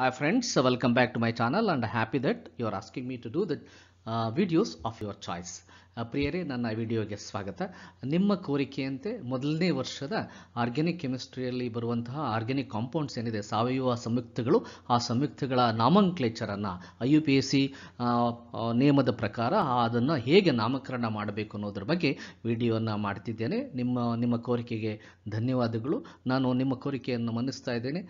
Hi friends, welcome back to my channel and happy that you are asking me to do the uh, videos of your choice. ಪ್ರಿಯರೇ ನನ್ನ ವಿಡಿಯೋಗೆ ಸ್ವಾಗತ ನಿಮ್ಮ ಕೋರಿಕೆಯಂತೆ ಮೊದಲನೇ ವರ್ಷದ organic ಕೆಮಿಸ್ಟ್ರಿಯಲ್ಲಿ ಬರುವಂತಹ ಆರ್ಗ್ಯಾನಿಕ್ ಕಾಂಪೌಂಡ್ಸ್ ಏನಿದೆ ಸಾವಯವ ಸಂಯುಕ್ತಗಳು ಆ ಸಂಯುಕ್ತಗಳ ನಾಮಂಕ್ಲೇಚರನ್ನು I U P S C ನಿಯಮದ ಪ್ರಕಾರ ಅದನ್ನು ಹೇಗೆ ನಾಮಕರಣ ಮಾಡಬೇಕು ಅನ್ನೋದ್ರ ಬಗ್ಗೆ ವಿಡಿಯೋವನ್ನು ಮಾಡ್ತಿದ್ದೇನೆ ನಿಮ್ಮ ನಿಮ್ಮ ಕೋರಿಕೆಗೆ ಧನ್ಯವಾದಗಳು ನಾನು ನಿಮ್ಮ ಕೋರಿಕೆಯನ್ನು ಮನ್ನಿಸ್ತಾ ಇದ್ದೇನೆ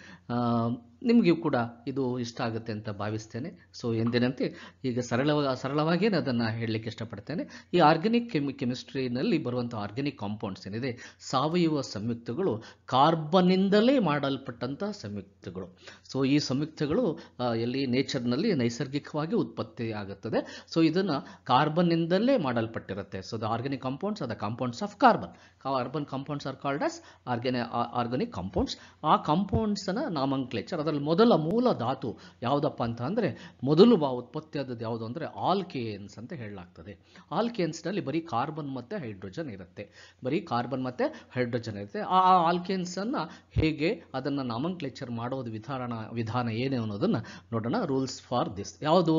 ನಿಮಗೂ ಕೂಡ ಇದು ಇಷ್ಟ ಆಗುತ್ತೆ ಅಂತ ಭಾವಿಸ್ತೇನೆ ಸೊ ಎಂದಿನಂತೆ ಈಗ ಸರಳವಾಗಿ ಸರಳವಾಗಿಯೇ ಅದನ್ನು ಹೇಳಲಿಕ್ಕೆ ಇಷ್ಟಪಡ್ತೇನೆ ಈ ಆರ್ಗ್ಯಾನಿಕ್ ಕೆಮಿ ಕೆಮಿಸ್ಟ್ರಿನಲ್ಲಿ ಬರುವಂಥ ಆರ್ಗ್ಯಾನಿಕ್ ಕಾಂಪೌಂಡ್ಸ್ ಏನಿದೆ ಸಾವಯವ ಸಂಯುಕ್ತಗಳು ಕಾರ್ಬನ್ನಿಂದಲೇ ಮಾಡಲ್ಪಟ್ಟಂಥ ಸಂಯುಕ್ತಗಳು ಸೊ ಈ ಸಂಯುಕ್ತಗಳು ಎಲ್ಲಿ ನೇಚರ್ನಲ್ಲಿ ನೈಸರ್ಗಿಕವಾಗಿ ಉತ್ಪತ್ತಿ ಆಗುತ್ತದೆ ಸೊ ಇದನ್ನು ಕಾರ್ಬನ್ನಿಂದಲೇ ಮಾಡಲ್ಪಟ್ಟಿರುತ್ತೆ so the organic compounds are compounds of carbon carbon compounds are called as organic organic compounds ಆ ಕಾಂಪೌಂಡ್ಸನ್ನ ನಾಮಂಕ್ಲೇಚರ್ ಅದರಲ್ಲಿ ಮೊದಲ ಮೂಲ ಧಾತು ಯಾವುದಪ್ಪ ಅಂತ ಅಂದರೆ ಮೊದಲು ಬಾ ಉತ್ಪತ್ತಿಯಾದದ್ದು ಯಾವುದು ಅಂದರೆ ಆಲ್ಕೇನ್ಸ್ ಅಂತ ಹೇಳಲಾಗ್ತದೆ ಆಲ್ಕೆ ಆಲ್ಕೆನ್ಸ್ನಲ್ಲಿ ಬರೀ ಕಾರ್ಬನ್ ಮತ್ತು ಹೈಡ್ರೋಜನ್ ಇರುತ್ತೆ ಬರೀ ಕಾರ್ಬನ್ ಮತ್ತು ಹೈಡ್ರೋಜನ್ ಇರುತ್ತೆ ಆ ಆಲ್ಕೆನ್ಸನ್ನು ಹೇಗೆ ಅದನ್ನು ನಾಮನ್ ಮಾಡೋದು ವಿಧಾನ ವಿಧಾನ ಏನು ಅನ್ನೋದನ್ನು ನೋಡೋಣ ರೂಲ್ಸ್ ಫಾರ್ ದಿಸ್ ಯಾವುದು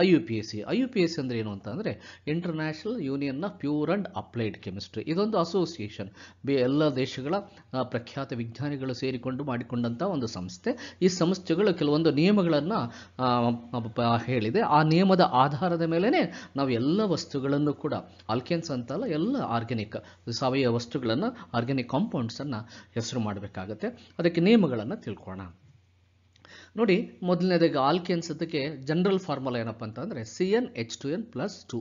I U P S C I U P S C ಅಂದರೆ ಏನು ಅಂತಂದರೆ international union of pure and applied chemistry ಇದೊಂದು ಅಸೋಸಿಯೇಷನ್ ಬೇ ಎಲ್ಲ ದೇಶಗಳ ಪ್ರಖ್ಯಾತ ವಿಜ್ಞಾನಿಗಳು ಸೇರಿಕೊಂಡು ಮಾಡಿಕೊಂಡಂಥ ಒಂದು ಸಂಸ್ಥೆ ಈ ಸಂಸ್ಥೆಗಳು ಕೆಲವೊಂದು ನಿಯಮಗಳನ್ನು ಹೇಳಿದೆ ಆ ನಿಯಮದ ಆಧಾರದ ಮೇಲೇ ನಾವು ಎಲ್ಲ ವಸ್ತುಗಳನ್ನು ಕೂಡ ಆಲ್ಕೆನ್ಸ್ ಅಂತಲ್ಲ ಎಲ್ಲ ಆರ್ಗ್ಯಾನಿಕ್ ಸಾವಯವ ವಸ್ತುಗಳನ್ನು ಆರ್ಗ್ಯಾನಿಕ್ ಕಾಂಪೌಂಡ್ಸನ್ನು ಹೆಸರು ಮಾಡಬೇಕಾಗತ್ತೆ ಅದಕ್ಕೆ ನಿಯಮಗಳನ್ನು ತಿಳ್ಕೊಳ್ಳೋಣ ನೋಡಿ ಮೊದಲನೇದಾಗಿ ಆಲ್ಕೇನ್ ಅನ್ಸೋದಕ್ಕೆ ಜನರಲ್ ಫಾರ್ಮುಲಾ ಏನಪ್ಪ ಅಂತಂದರೆ C N H two N plus two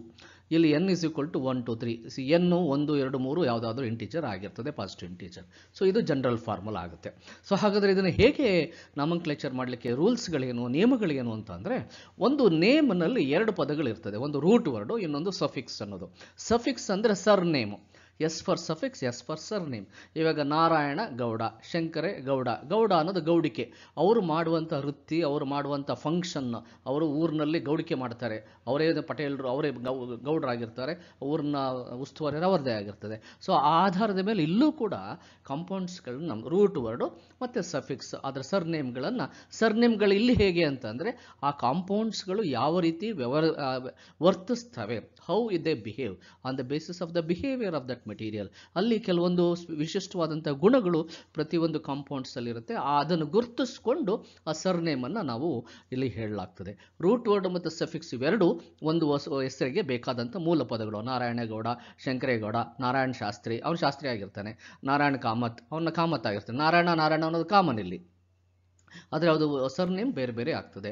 ಇಲ್ಲಿ N is equal to one two three C ಎನ್ನು ಒಂದು ಎರಡು ಮೂರು ಯಾವುದಾದ್ರೂ ಇಂಟೀಜರ್ ಆಗಿರ್ತದೆ ಪಾಸಿಟಿವ್ ಇಂಟೀಜರ್ ಸೊ ಇದು ಜನರಲ್ ಫಾರ್ಮುಲಾ ಆಗುತ್ತೆ ಸೊ ಹಾಗಾದರೆ ಇದನ್ನು ಹೇಗೆ ಲೆಕ್ಚರ್ ಮಾಡಲಿಕ್ಕೆ ರೂಲ್ಸ್ಗಳೇನು ನಿಯಮಗಳೇನು ಅಂತ ಅಂದರೆ ಒಂದು ನೇಮ್ನಲ್ಲಿ ಎರಡು ಪದಗಳಿರ್ತದೆ ಒಂದು ರೂಟ್ ವರ್ಡು ಇನ್ನೊಂದು ಸಫಿಕ್ಸ್ ಅನ್ನೋದು ಸಫಿಕ್ಸ್ ಅಂದರೆ surname S for suffix S for surname ಇವಾಗ ನಾರಾಯಣ ಗೌಡ ಶಂಕರೇ ಗೌಡ ಗೌಡ ಅನ್ನೋದು ಗೌಡಿಕೆ ಅವರು ಮಾಡುವಂಥ ವೃತ್ತಿ ಅವರು ಮಾಡುವಂಥ ಫಂಕ್ಷನ್ ಅವರು ಊರಿನಲ್ಲಿ ಗೌಡಿಕೆ ಮಾಡ್ತಾರೆ ಅವರೇ ಪಟೇಲರು ಅವರೇ ಗೌ ಗೌಡರಾಗಿರ್ತಾರೆ ಊರಿನ ಉಸ್ತುವಾರಿ ಅವರದೇ ಆಗಿರ್ತದೆ ಸೊ ಆ ಆಧಾರದ ಮೇಲೆ ಇಲ್ಲೂ ಕೂಡ ಕಾಂಪೌಂಡ್ಸ್ಗಳನ್ನ ನಮ್ಮ ರೂಟ್ ವರ್ಡು ಮತ್ತು ಸಫಿಕ್ಸ್ ಅದರ ಸರ್ ನೇಮ್ಗಳು ಇಲ್ಲಿ ಹೇಗೆ ಅಂತಂದರೆ ಆ ಕಾಂಪೌಂಡ್ಸ್ಗಳು ಯಾವ ರೀತಿ ವ್ಯವ ವರ್ತಿಸ್ತವೆ ಹೌ ಇದೆ behave on the basis of the behaviour of that material ಅಲ್ಲಿ ಕೆಲವೊಂದು ವಿಶಿಷ್ಟವಾದಂಥ ಗುಣಗಳು ಪ್ರತಿಯೊಂದು ಕಾಂಪೌಂಡ್ಸಲ್ಲಿರುತ್ತೆ ಅದನ್ನು ಗುರುತಿಸ್ಕೊಂಡು ಆ ಸರ್ನೇಮನ್ನು ನಾವು ಇಲ್ಲಿ ಹೇಳಲಾಗ್ತದೆ ರೂಟ್ ವರ್ಡ್ ಮತ್ತು ಸಫಿಕ್ಸ್ ಇವೆರಡು ಒಂದು ಹೆಸರಿಗೆ ಬೇಕಾದಂಥ ಮೂಲ ಪದಗಳು ನಾರಾಯಣಗೌಡ ಶಂಕರೇಗೌಡ ನಾರಾಯಣ ಶಾಸ್ತ್ರಿ ಅವನು ಶಾಸ್ತ್ರಿ ಆಗಿರ್ತಾನೆ ನಾರಾಯಣ ಕಾಮತ್ ಅವನ ಕಾಮತ್ ಆಗಿರ್ತಾನೆ ನಾರಾಯಣ ನಾರಾಯಣ ಅನ್ನೋದು ಕಾಮನ್ ಇಲ್ಲಿ ಆದರೆ ಅದು ನೇಮ್ ಬೇರೆ ಬೇರೆ ಆಗ್ತದೆ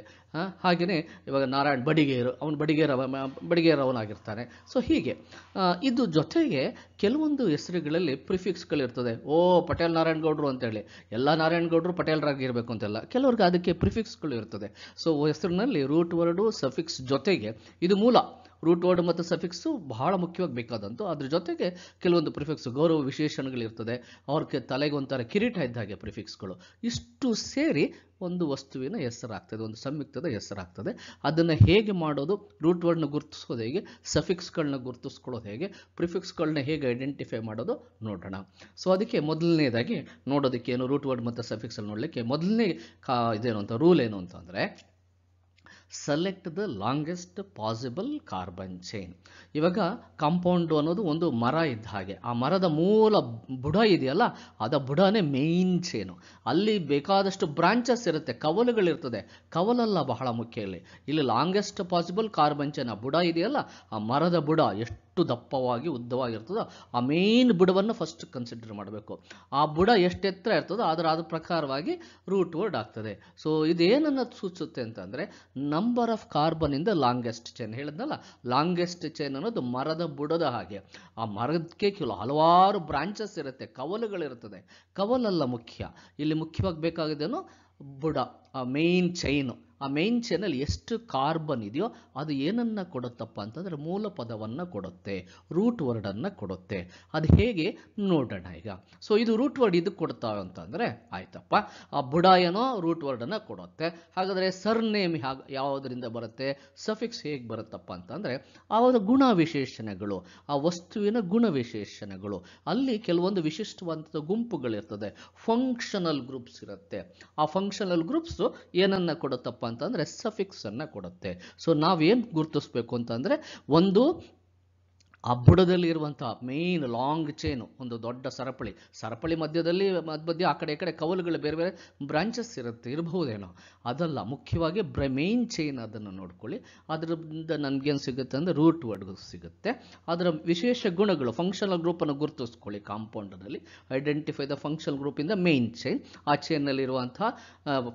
ಹಾಗೆಯೇ ಇವಾಗ ನಾರಾಯಣ್ ಬಡಿಗೇರು ಅವನು ಬಡಿಗೇರವ ಅವನಾಗಿರ್ತಾನೆ ಸೊ ಹೀಗೆ ಇದು ಜೊತೆಗೆ ಕೆಲವೊಂದು ಹೆಸರುಗಳಲ್ಲಿ ಪ್ರಿಫಿಕ್ಸ್ಗಳಿರ್ತದೆ ಓ ಪಟೇಲ್ ನಾರಾಯಣ್ ಗೌಡರು ಅಂತೇಳಿ ಎಲ್ಲ ನಾರಾಯಣ್ ಗೌಡರು ಇರಬೇಕು ಅಂತೆಲ್ಲ ಕೆಲವ್ರಿಗೆ ಅದಕ್ಕೆ ಪ್ರಿಫಿಕ್ಸ್ಗಳು ಇರ್ತದೆ ಸೊ ಹೆಸರಿನಲ್ಲಿ ರೂಟ್ ವರ್ಡು ಸಫಿಕ್ಸ್ ಜೊತೆಗೆ ಇದು ಮೂಲ ರೂಟ್ ವರ್ಡ್ ಮತ್ತು ಸಫಿಕ್ಸು ಬಹಳ ಮುಖ್ಯವಾಗಿ ಬೇಕಾದಂತು ಅದ್ರ ಜೊತೆಗೆ ಕೆಲವೊಂದು ಪ್ರಿಫಿಕ್ಸ್ ಗೌರವ ವಿಶೇಷಣಗಳಿರ್ತದೆ ಅವ್ರಿಗೆ ತಲೆಗೆ ಒಂಥರ ಕಿರೀಟ ಇದ್ದ ಹಾಗೆ ಪ್ರಿಫಿಕ್ಸ್ಗಳು ಇಷ್ಟು ಸೇರಿ ಒಂದು ವಸ್ತುವಿನ ಹೆಸರಾಗ್ತದೆ ಒಂದು ಸಂಯುಕ್ತದ ಹೆಸರಾಗ್ತದೆ ಅದನ್ನು ಹೇಗೆ ಮಾಡೋದು ರೂಟ್ ವರ್ಡ್ನ ಗುರುತಿಸೋದು ಹೇಗೆ ಸಫಿಕ್ಸ್ಗಳನ್ನ ಗುರುತಿಸ್ಕೊಳ್ಳೋದು ಹೇಗೆ ಪ್ರಿಫಿಕ್ಸ್ಗಳನ್ನ ಹೇಗೆ ಐಡೆಂಟಿಫೈ ಮಾಡೋದು ನೋಡೋಣ ಸೊ ಅದಕ್ಕೆ ಮೊದಲನೇದಾಗಿ ನೋಡೋದಕ್ಕೆ ಏನು ರೂಟ್ ವರ್ಡ್ ಮತ್ತು ಸಫಿಕ್ಸಲ್ಲಿ ನೋಡಲಿಕ್ಕೆ ಮೊದಲನೇ ಕಾ ಇದೇನು ಅಂತ ರೂಲ್ ಏನು ಅಂತಂದರೆ select the longest possible carbon chain ಇವಾಗ ಕಾಂಪೌಂಡು ಅನ್ನೋದು ಒಂದು ಮರ ಇದ್ದ ಹಾಗೆ ಆ ಮರದ ಮೂಲ ಬುಡ ಇದೆಯಲ್ಲ ಅದ ಬುಡನೇ ಮೇನ್ ಚೈನು ಅಲ್ಲಿ ಬೇಕಾದಷ್ಟು ಬ್ರಾಂಚಸ್ ಇರುತ್ತೆ ಕವಲುಗಳಿರ್ತದೆ ಕವಲಲ್ಲ ಬಹಳ ಮುಖ್ಯ ಇಲ್ಲಿ ಇಲ್ಲಿ ಲಾಂಗೆಸ್ಟ್ ಪಾಸಿಬಲ್ ಕಾರ್ಬನ್ ಚೈನ್ ಆ ಬುಡ ಇದೆಯಲ್ಲ ಆ ಮರದ ಬುಡ ಎಷ್ಟು ಎಷ್ಟು ದಪ್ಪವಾಗಿ ಉದ್ದವಾಗಿರ್ತದೋ ಆ ಮೇನ್ ಬುಡವನ್ನು ಫಸ್ಟ್ ಕನ್ಸಿಡರ್ ಮಾಡಬೇಕು ಆ ಬುಡ ಎಷ್ಟು ಎತ್ತರ ಇರ್ತದೋ ಅದರ ಅದ್ರ ಪ್ರಕಾರವಾಗಿ ರೂಟ್ ವರ್ಡ್ ಆಗ್ತದೆ ಸೊ ಇದೇನನ್ನು ಸೂಚಿಸುತ್ತೆ ಅಂತಂದರೆ ನಂಬರ್ ಆಫ್ ಕಾರ್ಬನ್ ಇಂದ ಲಾಂಗೆಸ್ಟ್ ಚೈನ್ ಹೇಳಿದ್ನಲ್ಲ ಲಾಂಗೆಸ್ಟ್ ಚೈನ್ ಅನ್ನೋದು ಮರದ ಬುಡದ ಹಾಗೆ ಆ ಮರದಕ್ಕೆ ಕೆಲವು ಹಲವಾರು ಬ್ರಾಂಚಸ್ ಇರುತ್ತೆ ಕವಲುಗಳಿರ್ತದೆ ಕವಲಲ್ಲ ಮುಖ್ಯ ಇಲ್ಲಿ ಮುಖ್ಯವಾಗಿ ಬೇಕಾಗಿದ್ದೇನು ಬುಡ ಆ ಮೇನ್ ಚೈನು ಆ ಮೇನ್ ಚೇನಲ್ಲಿ ಎಷ್ಟು ಕಾರ್ಬನ್ ಇದೆಯೋ ಅದು ಏನನ್ನು ಕೊಡುತ್ತಪ್ಪ ಅಂತಂದರೆ ಮೂಲ ಪದವನ್ನು ಕೊಡುತ್ತೆ ರೂಟ್ ವರ್ಡನ್ನು ಕೊಡುತ್ತೆ ಅದು ಹೇಗೆ ನೋಡೋಣ ಈಗ ಸೊ ಇದು ರೂಟ್ ವರ್ಡ್ ಇದು ಕೊಡ್ತಾವೆ ಅಂತಂದರೆ ಆಯ್ತಪ್ಪ ಆ ಬುಡ ಏನೋ ರೂಟ್ ವರ್ಡನ್ನು ಕೊಡುತ್ತೆ ಹಾಗಾದರೆ ನೇಮ್ ಯಾವುದರಿಂದ ಬರುತ್ತೆ ಸಫಿಕ್ಸ್ ಹೇಗೆ ಬರುತ್ತಪ್ಪ ಅಂತಂದರೆ ಒಂದು ಗುಣ ವಿಶೇಷಣಗಳು ಆ ವಸ್ತುವಿನ ಗುಣ ವಿಶೇಷಣಗಳು ಅಲ್ಲಿ ಕೆಲವೊಂದು ವಿಶಿಷ್ಟವಾದಂಥ ಗುಂಪುಗಳಿರ್ತದೆ ಫಂಕ್ಷನಲ್ ಗ್ರೂಪ್ಸ್ ಇರುತ್ತೆ ಆ ಫಂಕ್ಷನಲ್ ಗ್ರೂಪ್ಸು ಏನನ್ನು ಕೊಡುತ್ತಪ್ಪ ಸಫಿಕ್ಸ್ ಅನ್ನ ಕೊಡುತ್ತೆ ಸೊ ನಾವೇನ್ ಗುರುತಿಸ್ಬೇಕು ಅಂತಂದ್ರೆ ಒಂದು ಆ ಬುಡದಲ್ಲಿರುವಂಥ ಮೇನ್ ಲಾಂಗ್ ಚೈನು ಒಂದು ದೊಡ್ಡ ಸರಪಳಿ ಸರಪಳಿ ಮಧ್ಯದಲ್ಲಿ ಮಧ್ಯ ಆ ಕಡೆ ಈ ಕಡೆ ಕವಲುಗಳು ಬೇರೆ ಬೇರೆ ಬ್ರಾಂಚಸ್ ಇರುತ್ತೆ ಇರಬಹುದೇನೋ ಅದಲ್ಲ ಮುಖ್ಯವಾಗಿ ಬ್ರ ಮೇನ್ ಚೈನ್ ಅದನ್ನು ನೋಡ್ಕೊಳ್ಳಿ ಅದರಿಂದ ನನಗೇನು ಸಿಗುತ್ತೆ ಅಂದರೆ ರೂಟ್ ವರ್ಡ್ ಸಿಗುತ್ತೆ ಅದರ ವಿಶೇಷ ಗುಣಗಳು ಫಂಕ್ಷನಲ್ ಗ್ರೂಪನ್ನು ಗುರುತಿಸ್ಕೊಳ್ಳಿ ಕಾಂಪೌಂಡಲ್ಲಿ ಐಡೆಂಟಿಫೈ ದ ಫಂಕ್ಷನ್ ಗ್ರೂಪಿಂದ ಮೇನ್ ಚೈನ್ ಆ ಚೈನ್ನಲ್ಲಿರುವಂಥ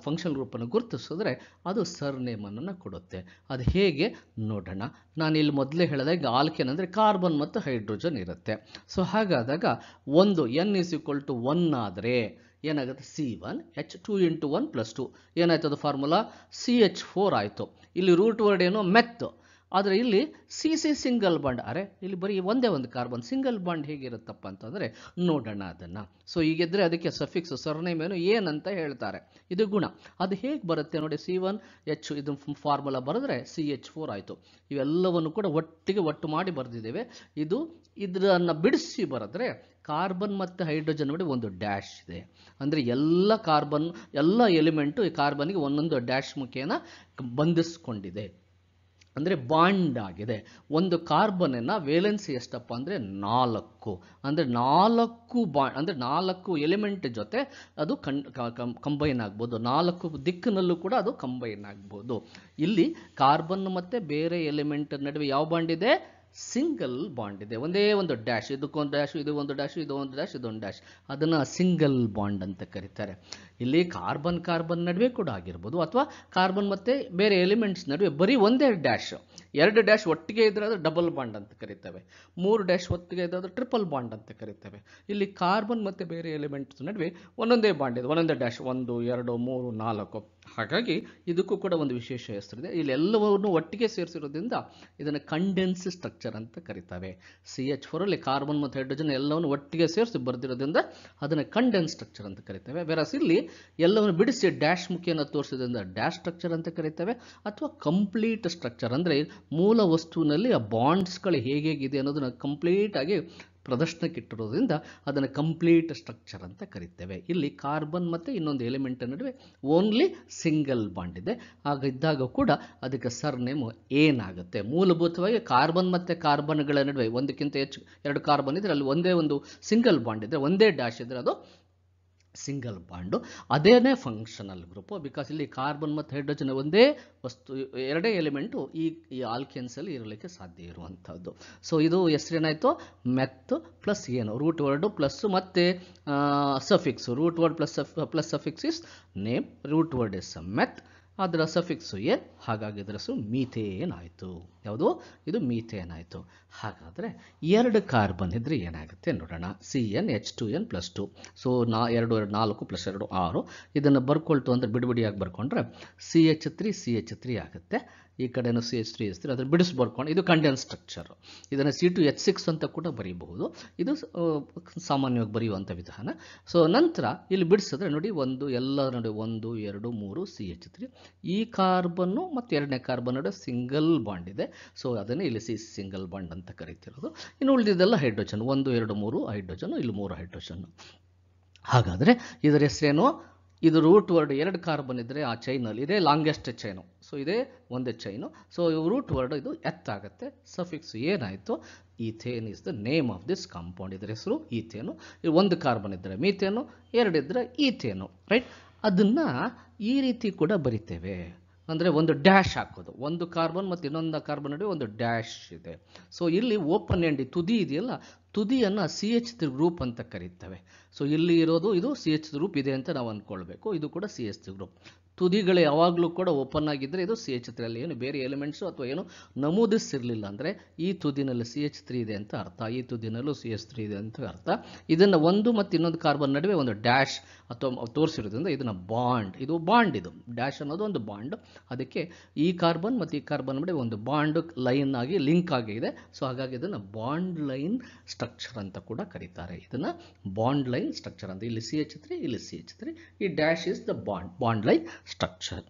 ಫಂಕ್ಷನ್ ಗ್ರೂಪನ್ನು ಗುರುತಿಸಿದ್ರೆ ಅದು ಸರ್ ನೇಮನ್ನು ಕೊಡುತ್ತೆ ಅದು ಹೇಗೆ ನೋಡೋಣ ನಾನು ಇಲ್ಲಿ ಮೊದಲೇ ಹೇಳಿದಾಗ ಆಲ್ಕೆನ್ ಅಂದರೆ ಕಾರ್ ಕಾರ್ಬನ್ ಮತ್ತು ಹೈಡ್ರೋಜನ್ ಇರುತ್ತೆ ಸೊ ಹಾಗಾದಾಗ ಒಂದು N is equal to one ಆದರೆ ಏನಾಗುತ್ತೆ C one H two into one plus two ಏನಾಯ್ತು ಅದು ಫಾರ್ಮುಲಾ ಸಿ ಎಚ್ ಫೋರ್ ಆಯಿತು ಇಲ್ಲಿ ರೂಟ್ ವರ್ಡ್ ಏನು ಮೆತ್ತು ಆದರೆ ಇಲ್ಲಿ ಸಿ ಸಿ ಸಿಂಗಲ್ ಬಾಂಡ್ ಅರೆ ಇಲ್ಲಿ ಬರೀ ಒಂದೇ ಒಂದು ಕಾರ್ಬನ್ ಸಿಂಗಲ್ ಬಾಂಡ್ ಹೇಗಿರುತ್ತಪ್ಪ ಅಂತಂದರೆ ನೋಡೋಣ ಅದನ್ನು ಸೊ ಈಗಿದ್ದರೆ ಅದಕ್ಕೆ ಸಫಿಕ್ಸ್ ಏನು ಏನಂತ ಹೇಳ್ತಾರೆ ಇದು ಗುಣ ಅದು ಹೇಗೆ ಬರುತ್ತೆ ನೋಡಿ ಸಿ ಒನ್ ಎಚ್ ಇದು ಫಾರ್ಮುಲಾ ಬರೆದ್ರೆ ಸಿ ಎಚ್ ಫೋರ್ ಆಯಿತು ಇವೆಲ್ಲವನ್ನು ಕೂಡ ಒಟ್ಟಿಗೆ ಒಟ್ಟು ಮಾಡಿ ಬರೆದಿದ್ದೇವೆ ಇದು ಇದನ್ನು ಬಿಡಿಸಿ ಬರೆದ್ರೆ ಕಾರ್ಬನ್ ಮತ್ತು ಹೈಡ್ರೋಜನ್ ನೋಡಿ ಒಂದು ಡ್ಯಾಶ್ ಇದೆ ಅಂದರೆ ಎಲ್ಲ ಕಾರ್ಬನ್ ಎಲ್ಲ ಎಲಿಮೆಂಟು ಈ ಕಾರ್ಬನ್ಗೆ ಒಂದೊಂದು ಡ್ಯಾಶ್ ಮುಖೇನ ಬಂಧಿಸ್ಕೊಂಡಿದೆ ಅಂದರೆ ಬಾಂಡ್ ಆಗಿದೆ ಒಂದು ಕಾರ್ಬನನ್ನು ವೇಲೆನ್ಸಿ ಎಷ್ಟಪ್ಪ ಅಂದರೆ ನಾಲ್ಕು ಅಂದರೆ ನಾಲ್ಕು ಬಾ ಅಂದರೆ ನಾಲ್ಕು ಎಲಿಮೆಂಟ್ ಜೊತೆ ಅದು ಕಣ್ ಕಂಬೈನ್ ಆಗ್ಬೋದು ನಾಲ್ಕು ದಿಕ್ಕಿನಲ್ಲೂ ಕೂಡ ಅದು ಕಂಬೈನ್ ಆಗ್ಬೋದು ಇಲ್ಲಿ ಕಾರ್ಬನ್ ಮತ್ತು ಬೇರೆ ಎಲಿಮೆಂಟ್ ನಡುವೆ ಯಾವ ಬಾಂಡ್ ಇದೆ ಸಿಂಗಲ್ ಬಾಂಡ್ ಇದೆ ಒಂದೇ ಒಂದು ಡ್ಯಾಶ್ ಇದಕ್ಕೊಂದು ಡ್ಯಾಶ್ ಇದು ಒಂದು ಡ್ಯಾಶ್ ಇದು ಒಂದು ಡ್ಯಾಶ್ ಇದೊಂದು ಡ್ಯಾಶ್ ಅದನ್ನು ಸಿಂಗಲ್ ಬಾಂಡ್ ಅಂತ ಕರೀತಾರೆ ಇಲ್ಲಿ ಕಾರ್ಬನ್ ಕಾರ್ಬನ್ ನಡುವೆ ಕೂಡ ಆಗಿರ್ಬೋದು ಅಥವಾ ಕಾರ್ಬನ್ ಮತ್ತು ಬೇರೆ ಎಲಿಮೆಂಟ್ಸ್ ನಡುವೆ ಬರೀ ಒಂದೇ ಡ್ಯಾಶ್ ಎರಡು ಡ್ಯಾಶ್ ಒಟ್ಟಿಗೆ ಇದ್ರೆ ಅದು ಡಬಲ್ ಬಾಂಡ್ ಅಂತ ಕರಿತೇವೆ ಮೂರು ಡ್ಯಾಶ್ ಒಟ್ಟಿಗೆ ಇದ್ರೆ ಅದು ಟ್ರಿಪಲ್ ಬಾಂಡ್ ಅಂತ ಕರಿತೇವೆ ಇಲ್ಲಿ ಕಾರ್ಬನ್ ಮತ್ತು ಬೇರೆ ಎಲಿಮೆಂಟ್ಸ್ ನಡುವೆ ಒಂದೊಂದೇ ಬಾಂಡ್ ಇದೆ ಒಂದೊಂದೇ ಡ್ಯಾಶ್ ಒಂದು ಎರಡು ಮೂರು ನಾಲ್ಕು ಹಾಗಾಗಿ ಇದಕ್ಕೂ ಕೂಡ ಒಂದು ವಿಶೇಷ ಹೆಸರಿದೆ ಇಲ್ಲಿ ಎಲ್ಲವನ್ನೂ ಒಟ್ಟಿಗೆ ಸೇರಿಸಿರೋದ್ರಿಂದ ಇದನ್ನು ಕಂಡೆನ್ಸ್ ಸ್ಟ್ರಕ್ಚರ್ ಅಂತ ಕರಿತವೆ ಸಿ ಎಚ್ ಫೋರಲ್ಲಿ ಕಾರ್ಬನ್ ಮತ್ತು ಹೈಡ್ರೋಜನ್ ಎಲ್ಲವನ್ನು ಒಟ್ಟಿಗೆ ಸೇರಿಸಿ ಬರೆದಿರೋದ್ರಿಂದ ಅದನ್ನು ಕಂಡೆನ್ಸ್ ಸ್ಟ್ರಕ್ಚರ್ ಅಂತ ಕರಿತೇವೆ ವೆರಸ್ ಇಲ್ಲಿ ಎಲ್ಲವನ್ನು ಬಿಡಿಸಿ ಡ್ಯಾಶ್ ಮುಖಿಯನ್ನು ತೋರಿಸೋದ್ರಿಂದ ಡ್ಯಾಶ್ ಸ್ಟ್ರಕ್ಚರ್ ಅಂತ ಕರೀತೇವೆ ಅಥವಾ ಕಂಪ್ಲೀಟ್ ಸ್ಟ್ರಕ್ಚರ್ ಅಂದರೆ ಮೂಲ ವಸ್ತುವಿನಲ್ಲಿ ಆ ಬಾಂಡ್ಸ್ಗಳು ಹೇಗೇಗಿದೆ ಅನ್ನೋದನ್ನು ಕಂಪ್ಲೀಟಾಗಿ ಪ್ರದರ್ಶನಕ್ಕೆ ಇಟ್ಟಿರೋದ್ರಿಂದ ಅದನ್ನು ಕಂಪ್ಲೀಟ್ ಸ್ಟ್ರಕ್ಚರ್ ಅಂತ ಕರಿತೇವೆ ಇಲ್ಲಿ ಕಾರ್ಬನ್ ಮತ್ತು ಇನ್ನೊಂದು ಎಲಿಮೆಂಟ್ ನಡುವೆ ಓನ್ಲಿ ಸಿಂಗಲ್ ಬಾಂಡ್ ಇದೆ ಆಗ ಇದ್ದಾಗ ಕೂಡ ಅದಕ್ಕೆ ಸರ್ ನೇಮು ಏನಾಗುತ್ತೆ ಮೂಲಭೂತವಾಗಿ ಕಾರ್ಬನ್ ಮತ್ತು ಕಾರ್ಬನ್ಗಳ ನಡುವೆ ಒಂದಕ್ಕಿಂತ ಹೆಚ್ಚು ಎರಡು ಕಾರ್ಬನ್ ಇದ್ದರೆ ಅಲ್ಲಿ ಒಂದೇ ಒಂದು ಸಿಂಗಲ್ ಬಾಂಡ್ ಇದ್ದರೆ ಒಂದೇ ಡ್ಯಾಶ್ ಇದ್ದರೆ ಅದು ಸಿಂಗಲ್ ಬಾಂಡು ಅದೇನೇ ಫಂಕ್ಷನಲ್ ಗ್ರೂಪು ಬಿಕಾಸ್ ಇಲ್ಲಿ ಕಾರ್ಬನ್ ಮತ್ತು ಹೈಡ್ರೋಜನ್ ಒಂದೇ ವಸ್ತು ಎರಡೇ ಎಲಿಮೆಂಟು ಈ ಈ ಆಲ್ಕೆನ್ಸಲ್ಲಿ ಇರಲಿಕ್ಕೆ ಸಾಧ್ಯ ಇರುವಂಥದ್ದು ಸೊ ಇದು ಹೆಸರೇನಾಯಿತು ಮೆತ್ ಪ್ಲಸ್ ಏನು ರೂಟ್ ವರ್ಡು ಪ್ಲಸ್ ಮತ್ತು suffix root word plus plus suffix is name root word is meth ಅದರ ಸಫಿಕ್ಸು ಎನ್ ಹಾಗಾಗಿ ಇದರ ಸು ಮೀಥೇನ್ ಆಯಿತು ಯಾವುದು ಇದು ಮೀಥೇನ್ ಆಯಿತು ಹಾಗಾದರೆ ಎರಡು ಕಾರ್ಬನ್ ಇದ್ದರೆ ಏನಾಗುತ್ತೆ ನೋಡೋಣ C N H two N plus two so ನಾ ಎರಡು ಎರಡು ನಾಲ್ಕು ಪ್ಲಸ್ ಎರಡು ಆರು ಇದನ್ನು ಬರ್ಕೊಳ್ತು ಅಂದರೆ ಬಿಡಿಬಿಡಿಯಾಗಿ ಬರ್ಕೊಂಡ್ರೆ C H three C H three ಆಗುತ್ತೆ ಈ ಕಡೆಯೂ C H three H three ಅದನ್ನು ಬಿಡಿಸಿ ಬರ್ಕೊಂಡು ಇದು ಕಂಡೆನ್ಸ್ ಸ್ಟ್ರಕ್ಚರು ಇದನ್ನು ಸಿ ಟು ಎಚ್ ಸಿಕ್ಸ್ ಅಂತ ಕೂಡ ಬರೀಬಹುದು ಇದು ಸಾಮಾನ್ಯವಾಗಿ ಬರೆಯುವಂಥ ವಿಧಾನ ಸೊ ನಂತರ ಇಲ್ಲಿ ಬಿಡಿಸಿದ್ರೆ ನೋಡಿ ಒಂದು ಎಲ್ಲ ನೋಡಿ ಒಂದು ಎರಡು ಮೂರು ಸಿ ಎಚ್ ತ್ರೀ ಈ ಕಾರ್ಬನ್ನು ಮತ್ತು ಎರಡನೇ ಕಾರ್ಬನ್ ನಡುವೆ ಸಿಂಗಲ್ ಬಾಂಡ್ ಇದೆ ಸೊ ಅದನ್ನೇ ಇಲ್ಲಿ ಸಿ ಸಿಂಗಲ್ ಬಾಂಡ್ ಅಂತ ಕರಿತಿರೋದು ಇನ್ನು ಉಳಿದಿದ್ದೆಲ್ಲ ಹೈಡ್ರೋಜನ್ ಒಂದು ಎರಡು ಮೂರು ಹೈಡ್ರೋಜನ್ ಇಲ್ಲಿ ಮೂರು ಹೈಡ್ರೋಜನ್ ಹಾಗಾದರೆ ಇದರ ಹೆಸರೇನು ಇದು ರೂಟ್ ವರ್ಡ್ ಎರಡು ಕಾರ್ಬನ್ ಇದ್ದರೆ ಆ ಚೈನಲ್ಲಿ ಇದೇ ಲಾಂಗೆಸ್ಟ್ ಚೈನು ಸೊ ಇದೇ ಒಂದೇ ಚೈನು ಸೊ ರೂಟ್ ವರ್ಡ್ ಇದು ಎತ್ತಾಗುತ್ತೆ ಸಫಿಕ್ಸ್ ಏನಾಯಿತು ethane is the name of this compound ಇದರ ಹೆಸರು ಈಥೇನು ಒಂದು ಕಾರ್ಬನ್ ಇದ್ದರೆ ಮೀಥೇನು ಇದ್ದರೆ ಈಥೇನು ರೈಟ್ ಅದನ್ನು ಈ ರೀತಿ ಕೂಡ ಬರಿತೇವೆ ಅಂದರೆ ಒಂದು ಡ್ಯಾಶ್ ಹಾಕೋದು ಒಂದು ಕಾರ್ಬನ್ ಮತ್ತು ಇನ್ನೊಂದು ಕಾರ್ಬನ್ ನಡುವೆ ಒಂದು ಡ್ಯಾಶ್ ಇದೆ ಸೊ ಇಲ್ಲಿ ಓಪನ್ ಎಂಡ್ ತುದಿ ಇದೆಯಲ್ಲ ತುದಿಯನ್ನು ಸಿ ಎಚ್ ಗ್ರೂಪ್ ಅಂತ ಕರೀತೇವೆ ಸೊ ಇಲ್ಲಿ ಇರೋದು ಇದು ಸಿ ಎಚ್ ಗ್ರೂಪ್ ಇದೆ ಅಂತ ನಾವು ಅಂದ್ಕೊಳ್ಬೇಕು ಇದು ಕೂಡ ಸಿ ಎಚ್ ಗ್ರೂಪ್ ತುದಿಗಳು ಯಾವಾಗಲೂ ಕೂಡ ಓಪನ್ ಆಗಿದ್ದರೆ ಇದು ಸಿ ಎಚ್ ತ್ರೀ ಅಲ್ಲಿ ಏನು ಬೇರೆ ಎಲಿಮೆಂಟ್ಸು ಅಥವಾ ಏನು ನಮೂದಿಸಿರಲಿಲ್ಲ ಅಂದರೆ ಈ ತುದಿನಲ್ಲಿ ಸಿ ಎಚ್ ತ್ರೀ ಇದೆ ಅಂತ ಅರ್ಥ ಈ ತುದಿನಲ್ಲೂ ಸಿ ಎಚ್ ತ್ರೀ ಇದೆ ಅಂತ ಅರ್ಥ ಇದನ್ನು ಒಂದು ಮತ್ತು ಇನ್ನೊಂದು ಕಾರ್ಬನ್ ನಡುವೆ ಒಂದು ಡ್ಯಾಶ್ ಅಥವಾ ತೋರಿಸಿರೋದ್ರಿಂದ ಇದನ್ನು ಬಾಂಡ್ ಇದು ಬಾಂಡ್ ಇದು ಡ್ಯಾಶ್ ಅನ್ನೋದು ಒಂದು ಬಾಂಡ್ ಅದಕ್ಕೆ ಈ ಕಾರ್ಬನ್ ಮತ್ತು ಈ ಕಾರ್ಬನ್ ನಡುವೆ ಒಂದು ಬಾಂಡ್ ಲೈನ್ ಆಗಿ ಲಿಂಕ್ ಆಗಿದೆ ಸೊ ಹಾಗಾಗಿ ಇದನ್ನು ಬಾಂಡ್ ಲೈನ್ ಸ್ಟ್ರಕ್ಚರ್ ಅಂತ ಕೂಡ ಕರೀತಾರೆ ಇದನ್ನು ಬಾಂಡ್ ಲೈನ್ ಸ್ಟ್ರಕ್ಚರ್ ಅಂತ ಇಲ್ಲಿ ಸಿ ಎಚ್ ತ್ರೀ ಇಲ್ಲಿ ಸಿ ಎಚ್ ತ್ರೀ ಈ dash is the bond bond line structure